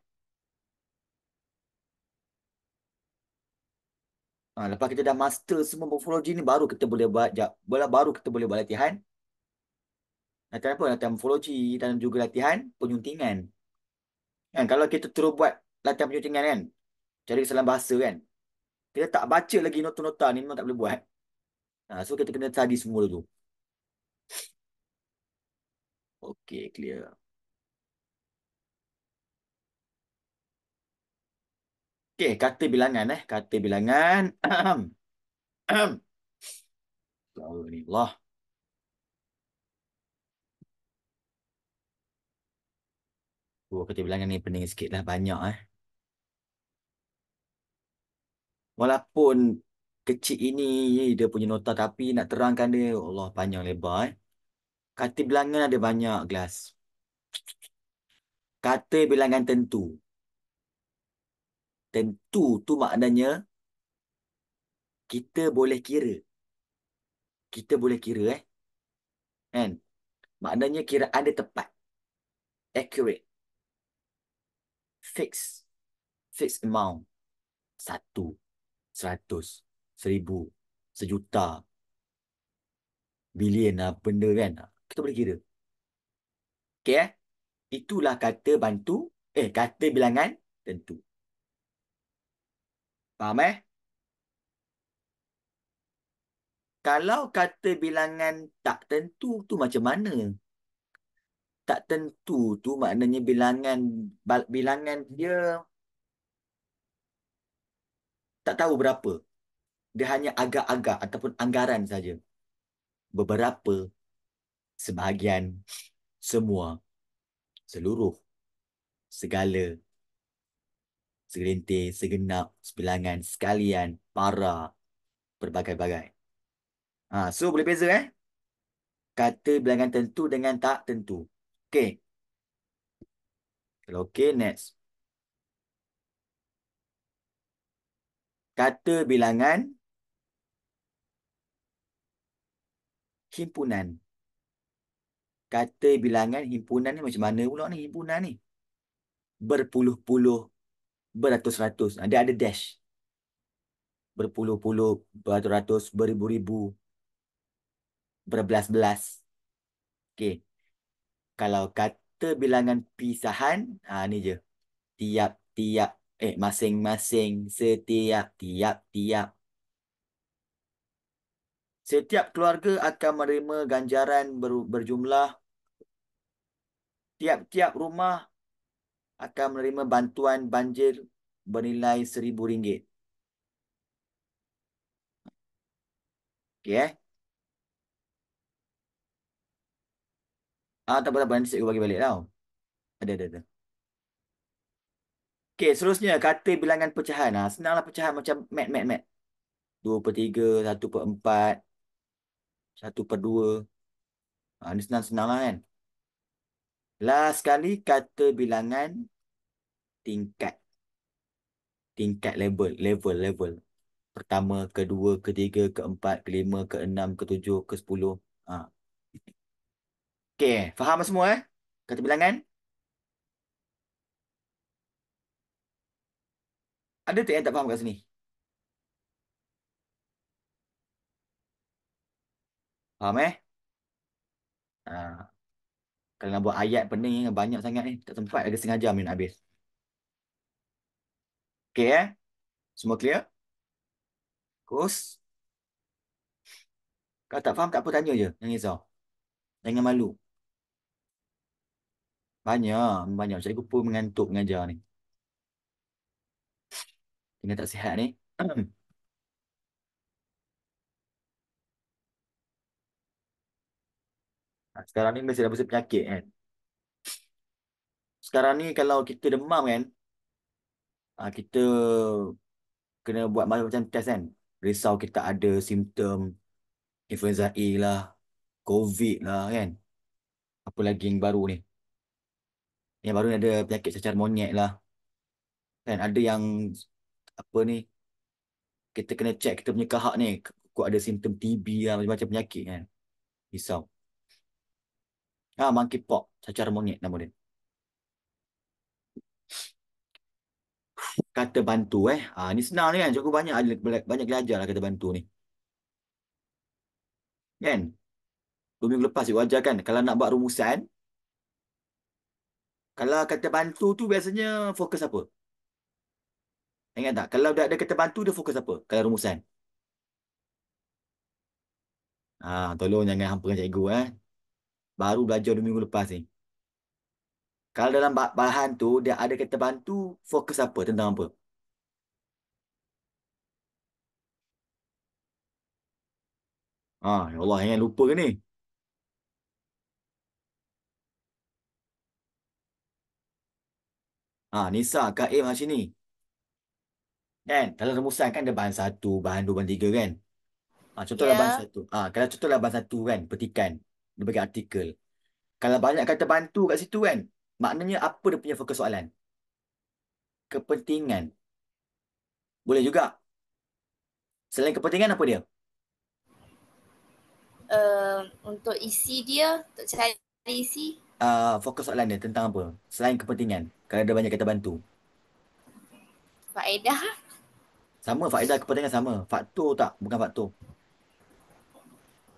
Ha, lepas kita dah master semua morfologi ni baru kita boleh buat jap. baru kita boleh buat latihan. Latihan apa? Latihan morfologi dan juga latihan penyuntingan. Kan kalau kita terus buat latihan penyuntingan kan. Cari kesalahan bahasa kan. Kita tak baca lagi nota-nota ni memang tak boleh buat. Ha, so kita kena study semua tu. Okay, clear. Okey, kata bilangan eh. Kata bilangan. Alhamdulillah. Oh, kata bilangan ni pening sikit lah. Banyak eh. Walaupun kecil ini dia punya nota tapi nak terangkan dia. Allah panjang lebar eh. Kata bilangan ada banyak, Glass. Kata bilangan tentu tentu tu maknanya kita boleh kira kita boleh kira eh kan maknanya kira ada tepat accurate fix fix amount satu seratus seribu sejuta bilion lah benda kan kita boleh kira okay eh itulah kata bantu eh kata bilangan tentu Faham eh? Kalau kata bilangan tak tentu tu macam mana? Tak tentu tu maknanya bilangan bilangan dia tak tahu berapa. Dia hanya agak-agak ataupun anggaran saja. Beberapa, sebahagian, semua, seluruh, segala, segelintir, segenap, sebilangan, sekalian, para, berbagai-bagai. Ha, so boleh beza eh? Kata bilangan tentu dengan tak tentu. Okay. Kalau okay, next. Kata bilangan himpunan. Kata bilangan himpunan ni macam mana pula ni himpunan ni? Berpuluh-puluh beratus-ratus. Dia ada dash. Berpuluh-puluh, beratus-ratus, beribu-ribu, berbelas-belas. okay. Kalau kata bilangan pisahan, ha, ni je. Tiap-tiap, eh masing-masing, setiap, tiap-tiap. Setiap keluarga akan menerima ganjaran ber, berjumlah. Tiap-tiap rumah akan menerima bantuan banjir bernilai rm ringgit. Okay. eh. Ah, tak apa-apa, nanti saya bagi balik tau. Ada, ada, ada. Okay, seterusnya, kata bilangan pecahan. Ah, senanglah pecahan macam mat, mat, mat. 2 per 3, 1 per 4, 1 per 2. Ah, ini senang-senang lah kan. Last sekali kata bilangan tingkat. Tingkat level, level, level. Pertama, kedua, ketiga, keempat, kelima, keenam, ketujuh, ke sepuluh. Ha. Okay, faham semua eh? Kata bilangan. Ada tak yang tak faham kat sini? Faham eh? Haa. Kalau nak buat ayat pening banyak sangat ni. Tak sempat lagi setengah jam ni nak habis. Okay eh. Semua clear? Kurs? Kalau tak faham tak apa tanya je. Jangan risau. Jangan malu. Banyak. Banyak. Saya pun mengantuk mengajar ni. Tengah tak sihat ni. Ha, sekarang ni mesti ada mesti penyakit kan. Sekarang ni kalau kita demam kan, ah kita kena buat macam macam test kan. Risau kita ada simptom influenza A lah, COVID lah kan. Apa lagi yang baru ni? Yang baru ni ada penyakit secara monyet lah. Kan ada yang apa ni? Kita kena check kita punya kahak ni. Kau ada simptom TB lah, macam-macam penyakit kan. Risau. Ha, ah, monkeypox, cacar monyet nama dia. Kata bantu eh. Ha, ni senang ni kan. Cukup banyak banyak belajar lah kata bantu ni. Kan? Dua minggu lepas dia wajar kan. Kalau nak buat rumusan. Kalau kata bantu tu biasanya fokus apa? Ingat tak? Kalau dah ada kata bantu dia fokus apa? Kalau rumusan. Ah, ha, tolong jangan hampakan cikgu eh baru belajar dua minggu lepas ni. Kalau dalam bahan tu, dia ada kata bantu, fokus apa? Tentang apa? Ah, ya Allah, jangan lupa ke ni? Ah, Nisa, Kak Im macam ni. Kan? Dalam rumusan kan ada bahan satu, bahan dua, bahan tiga kan? Ah, contohlah yeah. bahan satu. Ah, kalau contohlah bahan satu kan, petikan berbagai artikel. Kalau banyak kata bantu kat situ kan, maknanya apa dia punya fokus soalan? Kepentingan. Boleh juga. Selain kepentingan, apa dia? Uh, untuk isi dia, untuk cari isi. Uh, fokus soalan dia tentang apa? Selain kepentingan. Kalau ada banyak kata bantu. Faedah. Sama, faedah kepentingan sama. Faktor tak? Bukan faktor.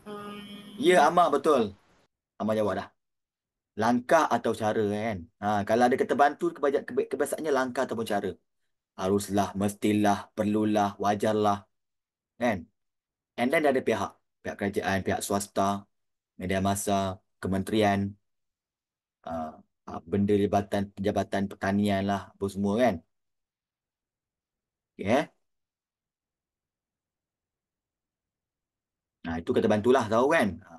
Hmm. Ya, Amar betul. Amar jawab dah. Langkah atau cara kan? Ha, kalau ada kata bantu, kebiasaannya langkah ataupun cara. Haruslah, mestilah, perlulah, wajarlah. Kan? And then ada pihak. Pihak kerajaan, pihak swasta, media masa, kementerian, uh, benda libatan, jabatan pertanian lah, apa semua kan? Okay, eh? Nah, ha, itu kata bantulah tahu kan. Ha,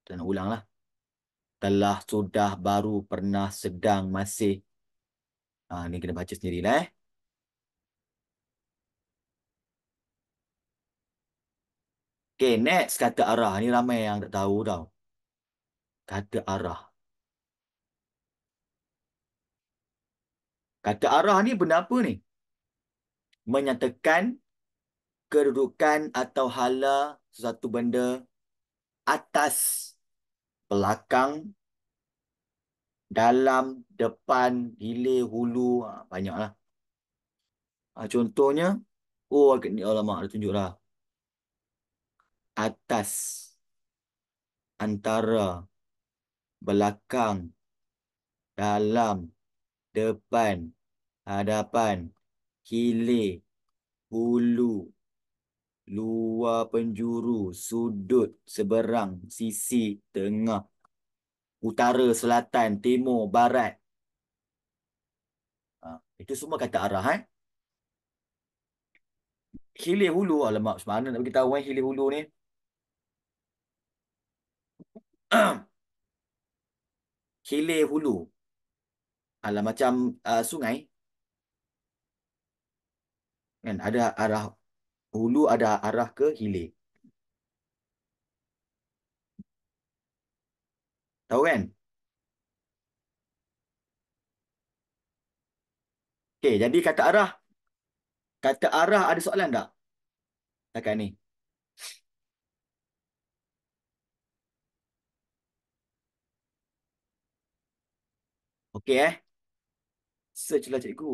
kita nak ulanglah. Telah, sudah, baru, pernah, sedang, masih. Ha, ni kena baca sendirilah eh. Okay, next kata arah. Ni ramai yang tak tahu tau. Kata arah. Kata arah ni benda apa ni? Menyatakan kedudukan atau hala sesuatu benda atas, belakang, dalam, depan, hilir, hulu, ha, banyaklah. Ha, contohnya, oh agaknya Allah mak, dia tunjuklah. Atas, antara, belakang, dalam, depan, hadapan, hilir, hulu, luar penjuru, sudut, seberang, sisi, tengah, utara, selatan, timur, barat. Ha, itu semua kata arah. Eh? Hilir hulu, alamak, mana nak beritahu eh, hilir hulu ni? hilir hulu. alam macam uh, sungai. Kan, ada arah hulu ada arah ke hilir. Tahu kan? Okey, jadi kata arah. Kata arah ada soalan tak? Takkan ni. Okey eh. Searchlah cikgu.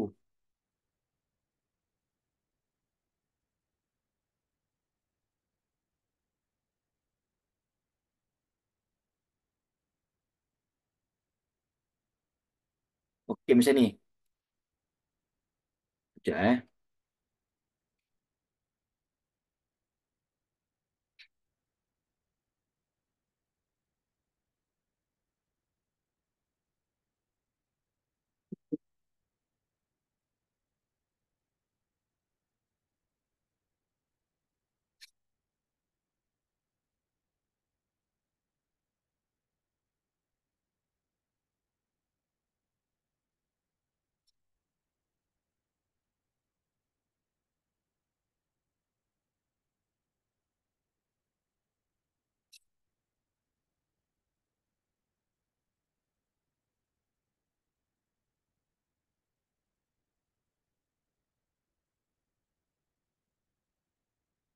macam ni. Sekejap eh.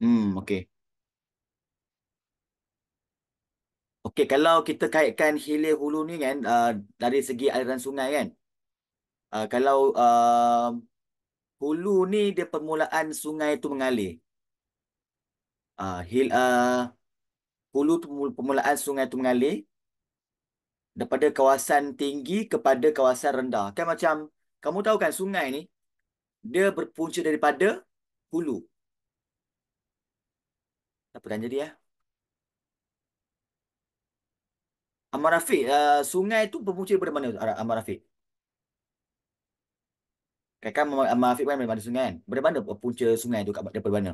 Hmm, okey. Okey, kalau kita kaitkan hilir hulu ni kan uh, dari segi aliran sungai kan. Uh, kalau uh, hulu ni dia permulaan sungai tu mengalir. Uh, hil, uh, hulu tu permulaan sungai tu mengalir daripada kawasan tinggi kepada kawasan rendah. Kan macam kamu tahu kan sungai ni dia berpunca daripada hulu. Apa tanya dia? Eh? Ahmad Rafiq, uh, sungai tu berpunca daripada mana Ahmad Rafiq? Kakak Ahmad Rafiq kan, kan daripada sungai kan? Daripada mana berpunca sungai tu kat daripada mana?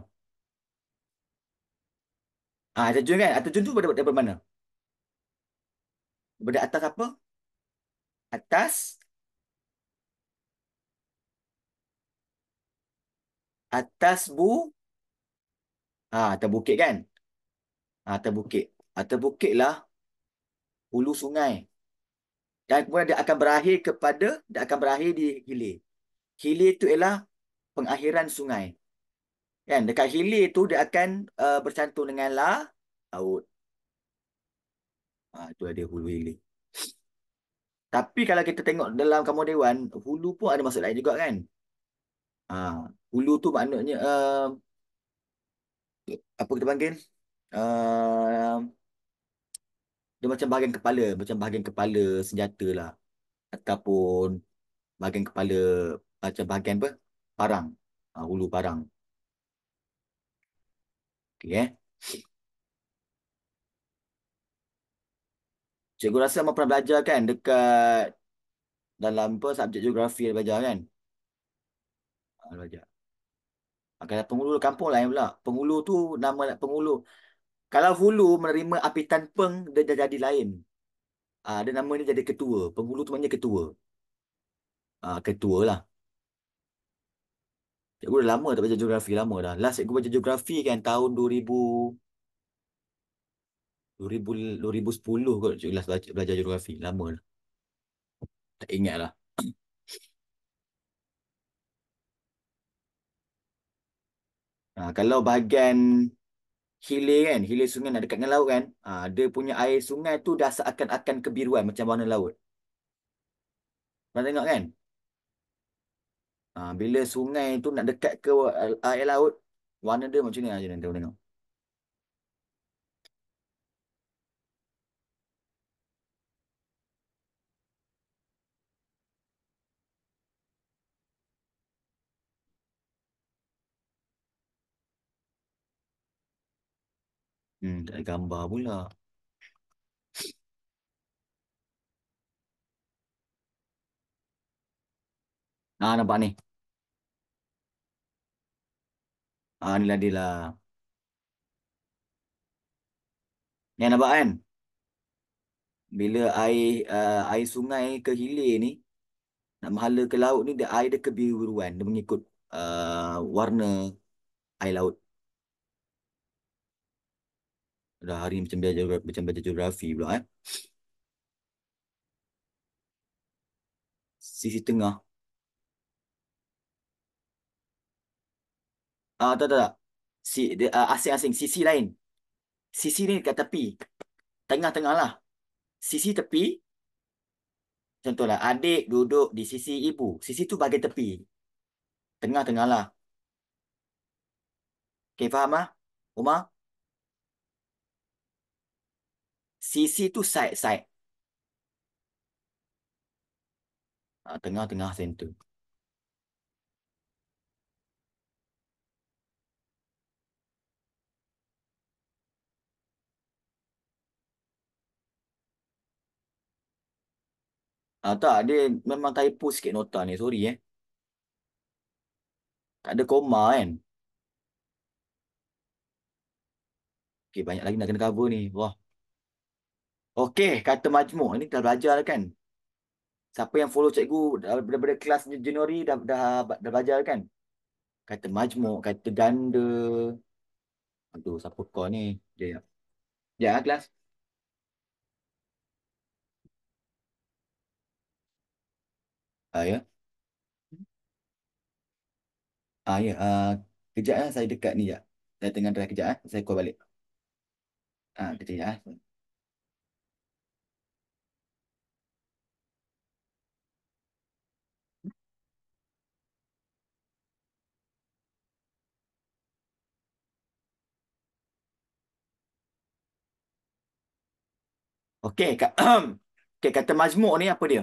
Ah, ha, terjun kan? Terjun tu daripada, daripada mana? Daripada atas apa? Atas atas bu Ah, atas bukit kan? Ah, atas bukit. Atas ah, bukit lah. Hulu sungai. Dan kemudian dia akan berakhir kepada, dia akan berakhir di hilir. Hilir itu ialah pengakhiran sungai. Kan? Dekat hilir itu dia akan uh, bercantum dengan lah, laut. Ah, itu ada hulu hilir. Tapi kalau kita tengok dalam Kamu Dewan, hulu pun ada maksud lain juga kan? Ah, hulu tu maknanya uh, apa kita panggil? Uh, dia macam bahagian kepala, macam bahagian kepala senjata lah. Ataupun bahagian kepala, macam bahagian apa? Parang. Uh, hulu parang. Okay, eh? Cikgu rasa Amal pernah belajar kan dekat dalam apa subjek geografi yang belajar kan? Ah, belajar. Kata penghulu kampung lain pula. Penghulu tu nama penghulu. Kalau hulu menerima apitan peng, dia dah jadi lain. Uh, dia nama dia jadi ketua. Penghulu tu maknanya ketua. Uh, ketua lah. Cikgu dah lama tak baca geografi. Lama dah. Last cikgu baca geografi kan tahun 2000... 2010 kot cikgu last baca, belajar geografi. Lama lah. Tak ingat lah. Ha, kalau bahagian hilir kan, hilir sungai nak dekat dengan laut kan, ha, dia punya air sungai tu dah seakan-akan kebiruan macam warna laut. Nak tengok kan? Ha, bila sungai tu nak dekat ke air laut, warna dia macam ni aja ha, nanti tengok. Hmm, tak ada gambar pula. Ah, nampak ni. Ah, ni lah dia lah. Ni nampak kan? Bila air uh, air sungai ke hilir ni, nak menghala ke laut ni, dia air dia kebiruan. Dia mengikut uh, warna air laut. Dah hari macam belajar geografi, macam belajar geografi pula eh. Sisi tengah. Ah, tak, tak, tak. Si, uh, ah, asing-asing. Sisi lain. Sisi ni dekat tepi. Tengah-tengah lah. Sisi tepi. Contohlah, adik duduk di sisi ibu. Sisi tu bagi tepi. Tengah-tengah lah. Okay, faham lah? Umar? sisi tu side-side. Ah, tengah-tengah sentuh. Ah, tak, dia memang typo sikit nota ni. Sorry eh. Tak ada koma kan. Okay, banyak lagi nak kena cover ni. Wah. Okey, kata majmuk. Ini dah belajar dah kan? Siapa yang follow cikgu daripada kelas Januari dah, dah, dah belajar kan? Kata majmuk, kata ganda. Aduh, siapa kau ni? dia, ya. Ya, kelas. Ah, ya. Ah, ya. Ah, kejap, ah, saya dekat ni. Ya. Saya tengah drive kejap. Ah. Saya call balik. Ah, kejap, ya. Okey, okay, kata majmuk ni apa dia?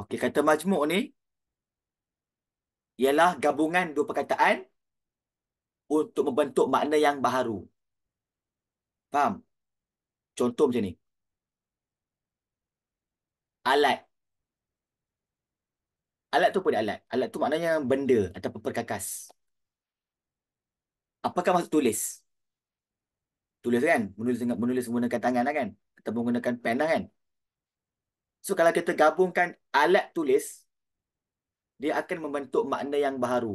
Okey, kata majmuk ni ialah gabungan dua perkataan untuk membentuk makna yang baharu. Faham? Contoh macam ni. Alat. Alat tu apa dia alat? Alat tu maknanya benda ataupun perkakas. Apakah maksud tulis? tulis kan menulis dengan menulis menggunakan tangan lah kan kita menggunakan pen lah kan so kalau kita gabungkan alat tulis dia akan membentuk makna yang baru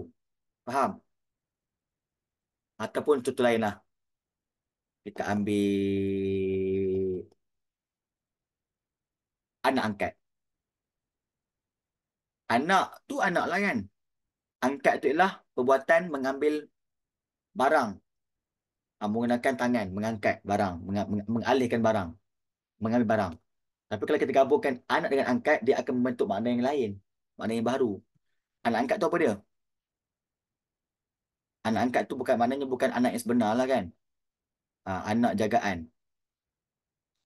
faham ataupun contoh lain lah kita ambil anak angkat anak tu anak lah kan angkat tu ialah perbuatan mengambil barang Ah, menggunakan tangan mengangkat barang, meng- mengalihkan barang, mengambil barang. Tapi kalau kita gabungkan anak dengan angkat, dia akan membentuk makna yang lain, makna yang baru. Anak angkat tu apa dia? Anak angkat tu bukan maknanya bukan anak yang sebenar lah kan. Ha, anak jagaan.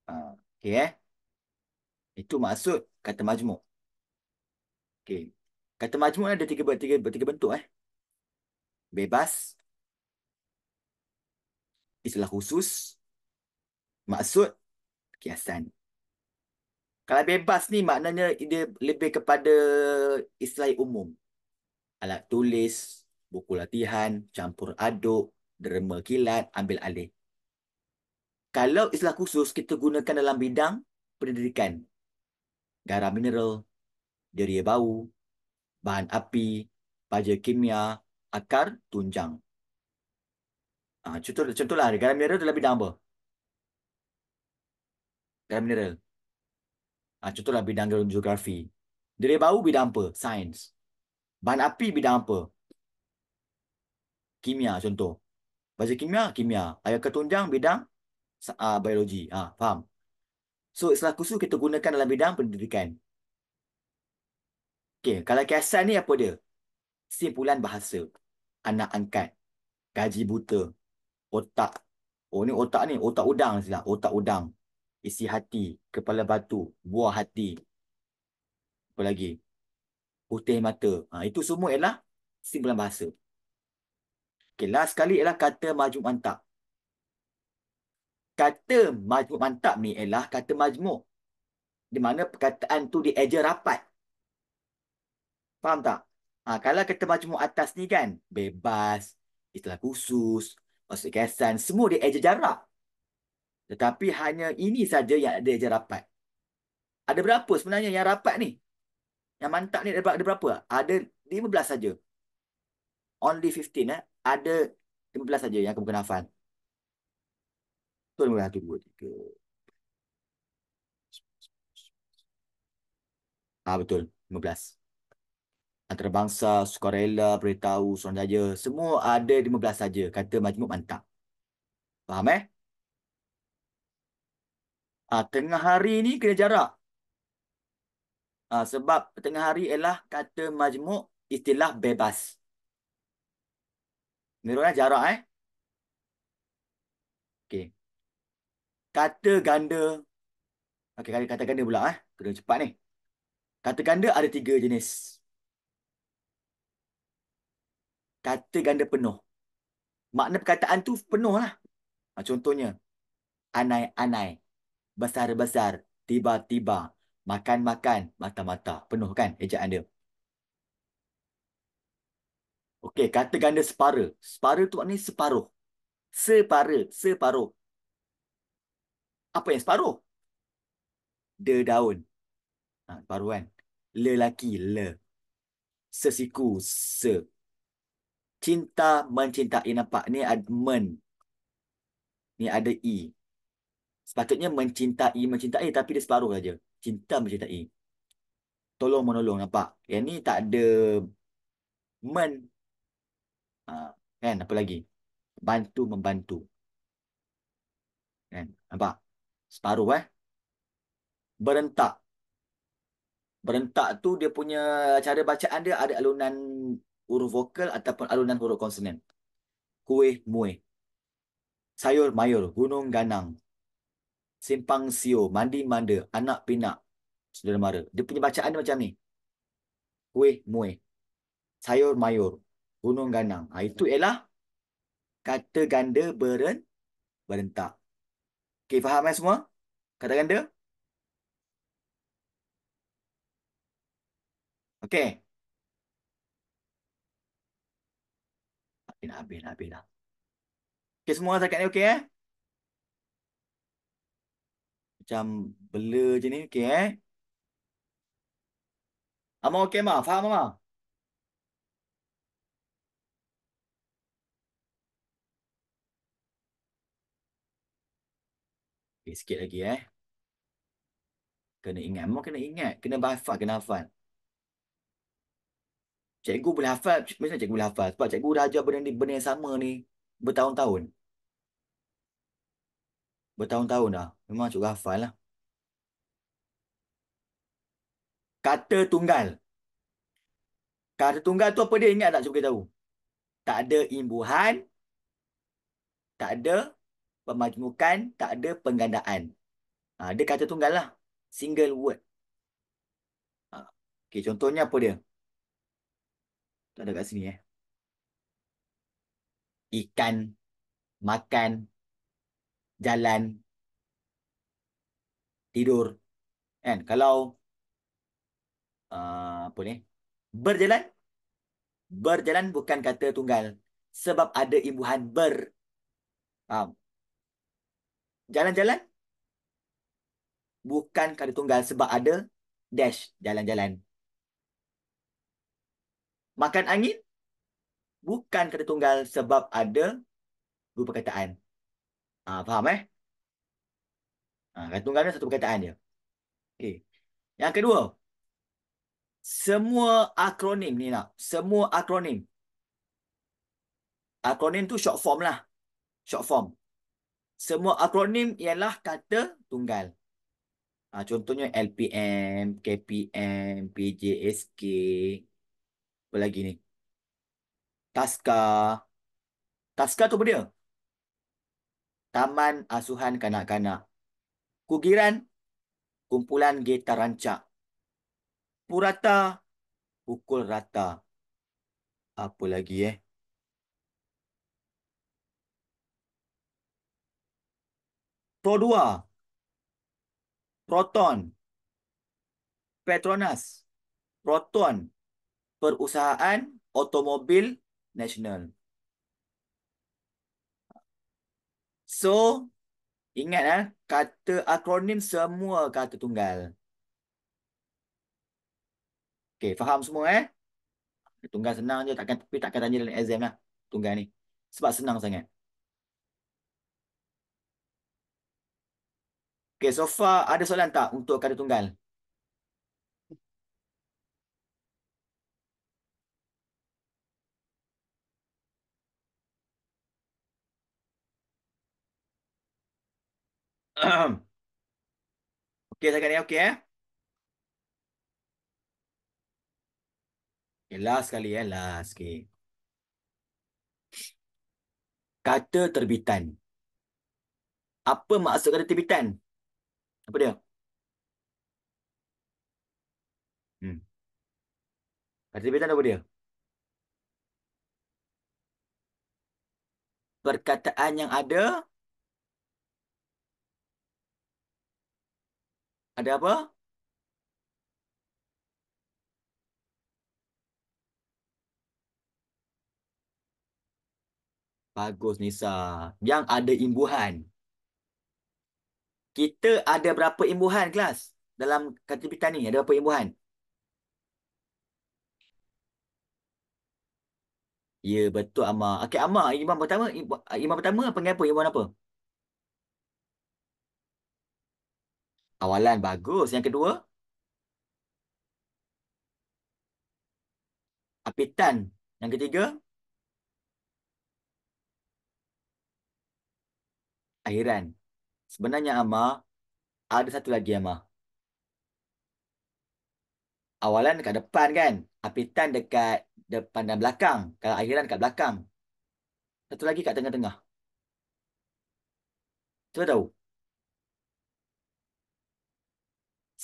Ha, ah, okay eh. Itu maksud kata majmuk. Okay. Kata majmuk ada tiga, tiga, tiga bentuk eh. Bebas, istilah khusus, maksud, kiasan. Kalau bebas ni maknanya dia lebih kepada istilah umum. Alat tulis, buku latihan, campur aduk, derma kilat, ambil alih. Kalau istilah khusus kita gunakan dalam bidang pendidikan. Garam mineral, deria bau, bahan api, baja kimia, akar, tunjang. Ah contoh, contoh lah, garam mineral dalam lebih apa? Garam mineral. ah contoh contohlah bidang geografi. Deri bau bidang apa? Sains. Bahan api bidang apa? Kimia contoh. Baca kimia, kimia. Ayat ketunjang bidang ah biologi. ah faham? So, setelah khusus kita gunakan dalam bidang pendidikan. Okay, kalau kiasan ni apa dia? Simpulan bahasa. Anak angkat. Gaji buta otak. Oh ni otak ni, otak udang sila, otak udang. Isi hati, kepala batu, buah hati. Apa lagi? Putih mata. Ha, itu semua ialah simpulan bahasa. Okay, last sekali ialah kata majmuk mantap. Kata majmuk mantap ni ialah kata majmuk. Di mana perkataan tu dieja rapat. Faham tak? Ha, kalau kata majmuk atas ni kan, bebas, istilah khusus, Maksud kesan semua dia ejar jarak. Tetapi hanya ini saja yang ada ejar rapat. Ada berapa sebenarnya yang rapat ni? Yang mantap ni ada berapa? Ada 15 saja. Only 15 eh. Ada 15 saja yang kamu kena hafal. Tolonglah 1 2 3. Ah betul, 15 antarabangsa, sukarela, beritahu, seorang suruhanjaya. Semua ada 15 saja. Kata majmuk mantap. Faham eh? Ha, tengah hari ni kena jarak. Ha, sebab tengah hari ialah kata majmuk istilah bebas. Menurutnya eh, jarak eh. Okay. Kata ganda. Okay kata ganda pula eh. Kena cepat ni. Kata ganda ada tiga jenis. kata ganda penuh. Makna perkataan tu penuh lah. Ha, contohnya, anai-anai, besar-besar, tiba-tiba, makan-makan, mata-mata. Penuh kan ejaan dia. Okey, kata ganda separa. Separa tu maknanya separuh. Separa, separuh. Apa yang separuh? De daun. Ha, separuh kan? Lelaki, le. Sesiku, se cinta mencintai nampak ni ada men ni ada i sepatutnya mencintai mencintai tapi dia separuh saja cinta mencintai tolong menolong nampak yang ni tak ada men ha, kan apa lagi bantu membantu kan nampak separuh eh berentak berentak tu dia punya cara bacaan dia ada alunan huruf vokal ataupun alunan huruf konsonan. Kuih muih. Sayur mayur, gunung ganang. Simpang sio, mandi manda, anak pinak. Saudara mara. Dia punya bacaan dia macam ni. Kuih muih. Sayur mayur, gunung ganang. Ha, itu ialah kata ganda beren berentak. Okay faham kan semua? Kata ganda? Okay. Habis lah, habis lah, habis lah. Okay, semua zakat ni okey eh? Macam blur je ni, okey eh? Amar okey, Ma? Faham, Ma? Okay, sikit lagi eh. Kena ingat. Memang kena ingat. Kena bahafat, kena hafal cikgu boleh hafal macam cikgu boleh hafal sebab cikgu dah ajar benda ni benda yang sama ni bertahun-tahun bertahun-tahun dah memang cikgu hafal lah kata tunggal kata tunggal tu apa dia ingat tak cikgu tahu tak ada imbuhan tak ada pemajmukan tak ada penggandaan ha, kata tunggal lah single word ha. okay, contohnya apa dia tak ada kat sini eh. Ikan. Makan. Jalan. Tidur. Kan? Kalau. Uh, apa ni? Berjalan. Berjalan bukan kata tunggal. Sebab ada imbuhan ber. Faham? Jalan-jalan. Bukan kata tunggal sebab ada dash. Jalan-jalan makan angin bukan kata tunggal sebab ada dua perkataan. Ha, ah, faham eh? Ha, kata tunggal ni satu perkataan dia. Okay. Yang kedua, semua akronim ni nak. Semua akronim. Akronim tu short form lah. Short form. Semua akronim ialah kata tunggal. Ha, contohnya LPM, KPM, PJSK, apa lagi ni? Taska. Taska tu apa dia? Taman Asuhan Kanak-Kanak. Kugiran. Kumpulan Gitar Rancak. Purata. Pukul Rata. Apa lagi eh? Pro 2. Proton. Petronas. Proton. Perusahaan Automobil Nasional. So, ingat ah kata akronim semua kata tunggal. Okay, faham semua eh? Tunggal senang je, takkan, tapi takkan tanya dalam exam lah tunggal ni. Sebab senang sangat. Okay, so far ada soalan tak untuk kata tunggal? okey saya ni okey eh. Okay, last kali eh, last okay. Kata terbitan. Apa maksud kata terbitan? Apa dia? Hmm. Kata terbitan apa dia? Perkataan yang ada Ada apa? Bagus Nisa. Yang ada imbuhan. Kita ada berapa imbuhan kelas? Dalam kategori ni ada berapa imbuhan? Ya betul Amar. Okey Amar, imbuhan pertama imbuhan pertama apa? Imbuhan apa? Imbuhan apa? Awalan bagus. Yang kedua, apitan. Yang ketiga, akhiran. Sebenarnya ama ada satu lagi ama. Awalan dekat depan kan? Apitan dekat depan dan belakang. Kalau akhiran dekat belakang. Satu lagi kat tengah-tengah. Cuba tahu.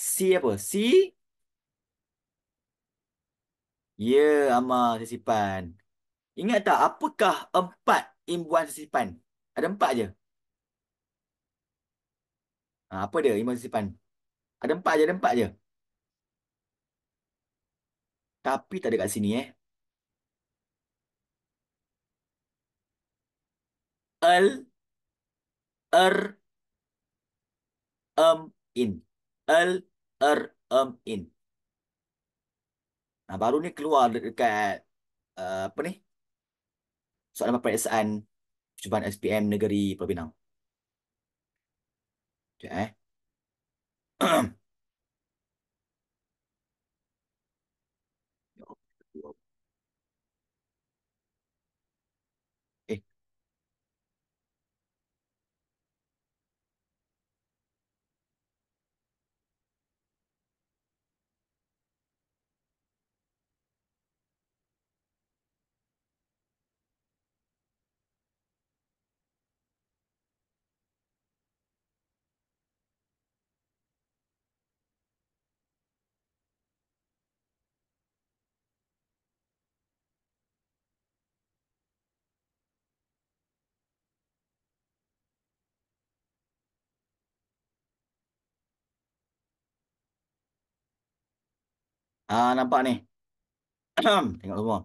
C apa? C? Ya, yeah, amal sisipan. Ingat tak, apakah empat imbuan sisipan? Ada empat je. Ha, apa dia imbuan sisipan? Ada empat je, ada empat je. Tapi tak ada kat sini eh. al Er. Em. Um, in. El er um in nah, baru ni keluar dekat uh, apa ni soalan peperiksaan percubaan SPM negeri Pulau Pinang eh. Ah nampak ni. Tengok semua.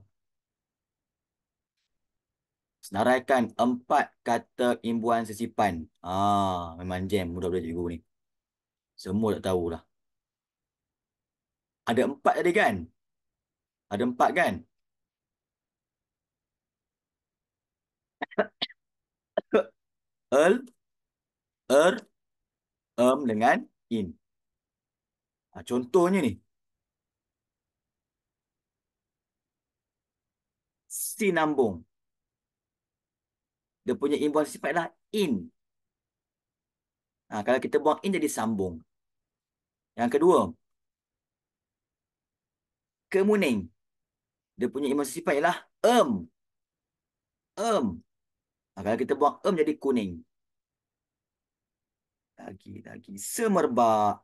Senaraikan empat kata imbuan sesipan. Ah memang jam mudah-mudah cikgu ni. Semua tak tahulah. Ada empat tadi kan? Ada empat kan? Earl, er, erm dengan in. Ha, contohnya ni. mesti nambung. Dia punya inbound sifat adalah in. Ha, kalau kita buang in jadi sambung. Yang kedua. Kemuning. Dia punya imbuhan sifat ialah em. Em. Ha, kalau kita buang em jadi kuning. Lagi-lagi. Semerbak.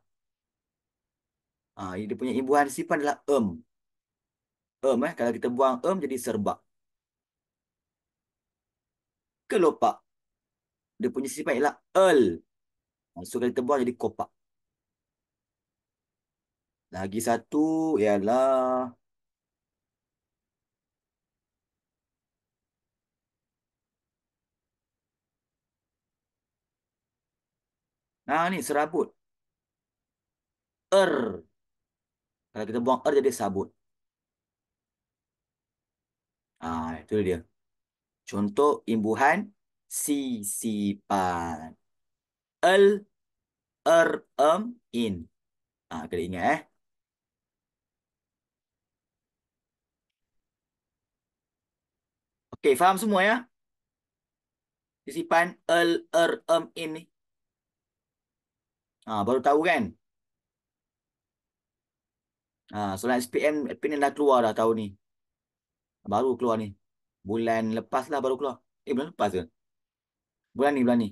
Ha, dia punya inbound sifat adalah em. Em eh. Kalau kita buang em jadi serbak kelopak. Dia punya sifat ialah earl. So kalau terbuang jadi kopak. Lagi satu ialah Nah ni serabut. Er. Kalau kita buang er jadi sabut. Ah itu dia. Contoh imbuhan sisipan. El, er, em, in. Ah, kena ingat eh. Okey, faham semua ya? Sisipan el, er, em, in ni. Ha, baru tahu kan? Ah, ha, so, SPM, SPM dah keluar dah tahun ni. Baru keluar ni. Bulan lepas lah baru keluar. Eh bulan lepas ke? Bulan ni, bulan ni.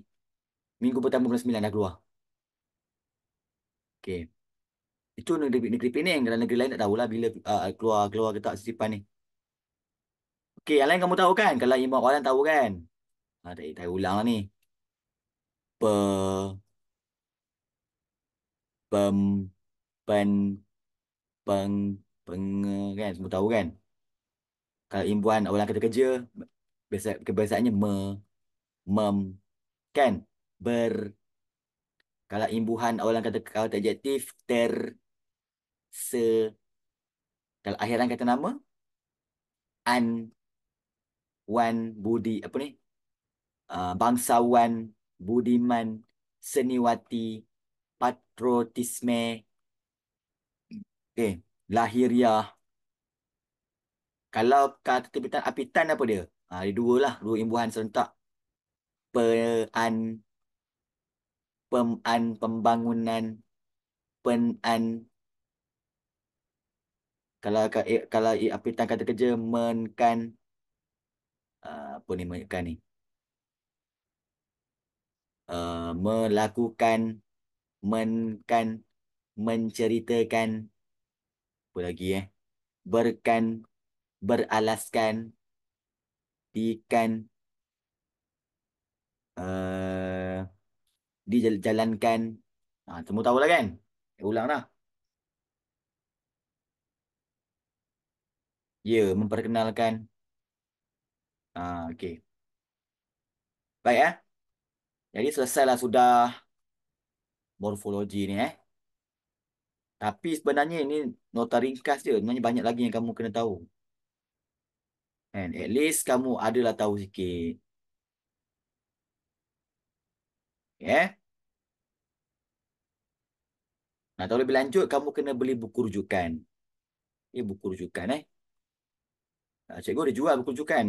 Minggu pertama bulan sembilan dah keluar. Okay. Itu negeri, negeri Penang. Dalam negeri lain tak tahulah bila uh, keluar keluar ke tak sisipan ni. Okay, yang lain kamu tahu kan? Kalau imam orang tahu kan? Ha, tak, tak ulang lah ni. Pe... Pem... Pen... Peng... Peng... Kan? Semua tahu kan? kalau imbuan orang kata kerja besar kebesarannya me mem kan ber kalau imbuhan orang kata kata adjektif ter se kalau akhiran kata nama an wan budi apa ni uh, bangsawan budiman seniwati patriotisme okay. Eh, lahiriah kalau kata terbitan apitan apa dia? Ha, ada dua lah. Dua imbuhan serentak. Peran. Peman pembangunan. Penan. Kalau eh, kalau apitan kata kerja, menkan. Ha, apa ni menkan ni? Uh, melakukan, menkan, menceritakan. Apa lagi eh? Berkan, beralaskan di kan uh, eh, dijalankan ha semua tahulah kan eh, ulanglah ya memperkenalkan ha okey baik eh jadi selesai lah sudah morfologi ni eh tapi sebenarnya ini nota ringkas je sebenarnya banyak lagi yang kamu kena tahu And at least kamu adalah tahu sikit. Yeah. Nak tahu lebih lanjut, kamu kena beli buku rujukan. Ini buku rujukan eh. Ah, cikgu ada jual buku rujukan.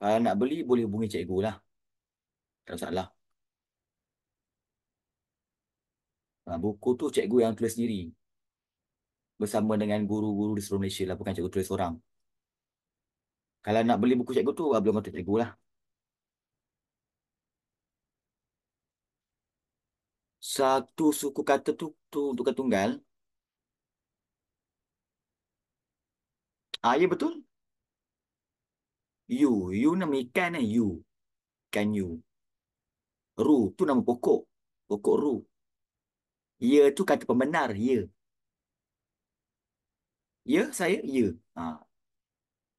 Kalau nak beli, boleh hubungi cikgu lah. Tak salah. Ah, buku tu cikgu yang tulis sendiri. Bersama dengan guru-guru di seluruh Malaysia lah. Bukan cikgu tulis orang. Kalau nak beli buku cikgu tu, ah, belum kontak cikgu lah. Satu suku kata tu, tu untuk kata tunggal. Ah, ya betul. You, you nama ikan eh, you. Ikan you. Ru, tu nama pokok. Pokok ru. Ya tu kata pembenar, ya. Ya, saya, ya. Ah.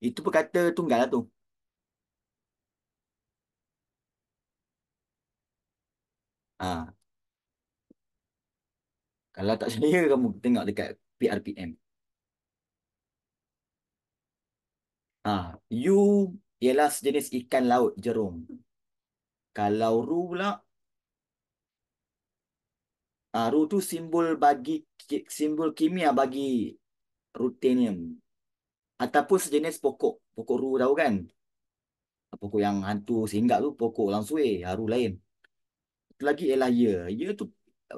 Itu perkata tunggal lah tu. Ha. Kalau tak saya kamu tengok dekat PRPM. Ha. you ialah sejenis ikan laut jerung. Kalau ru pula ha, ru tu simbol bagi simbol kimia bagi rutenium ataupun sejenis pokok. Pokok ru tahu kan? Pokok yang hantu sehingga tu pokok langsui, eh, haru lain. Lagi ialah ya. Ya tu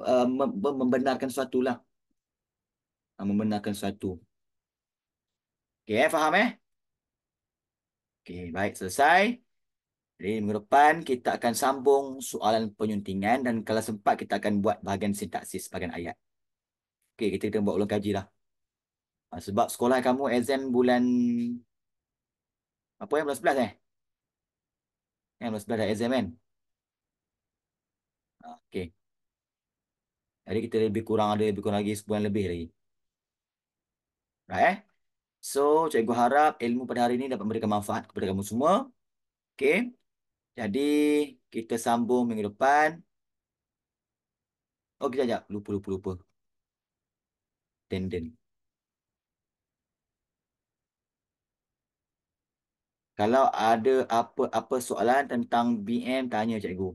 uh, membenarkan sesuatu lah. Uh, membenarkan sesuatu. Okay, eh, faham eh? Okay, baik. Selesai. Jadi minggu depan kita akan sambung soalan penyuntingan dan kalau sempat kita akan buat bahagian sintaksis bahagian ayat. Okay kita kena buat ulang kaji lah. Ah, sebab sekolah kamu exam bulan apa yang bulan 11 eh? Yang bulan 11 dah exam kan? Ah, okay. Jadi kita lebih kurang ada lebih kurang lagi sebulan lebih lagi. Right eh? So, cikgu harap ilmu pada hari ini dapat memberikan manfaat kepada kamu semua. Okay. Jadi, kita sambung minggu depan. Oh, kita sekejap. Lupa, lupa, lupa. Tenden. -ten. Kalau ada apa-apa soalan tentang BM, tanya cikgu.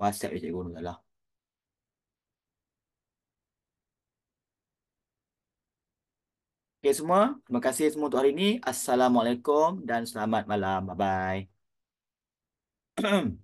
WhatsApp je cikgu dulu lah. Okay semua, terima kasih semua untuk hari ini. Assalamualaikum dan selamat malam. Bye-bye.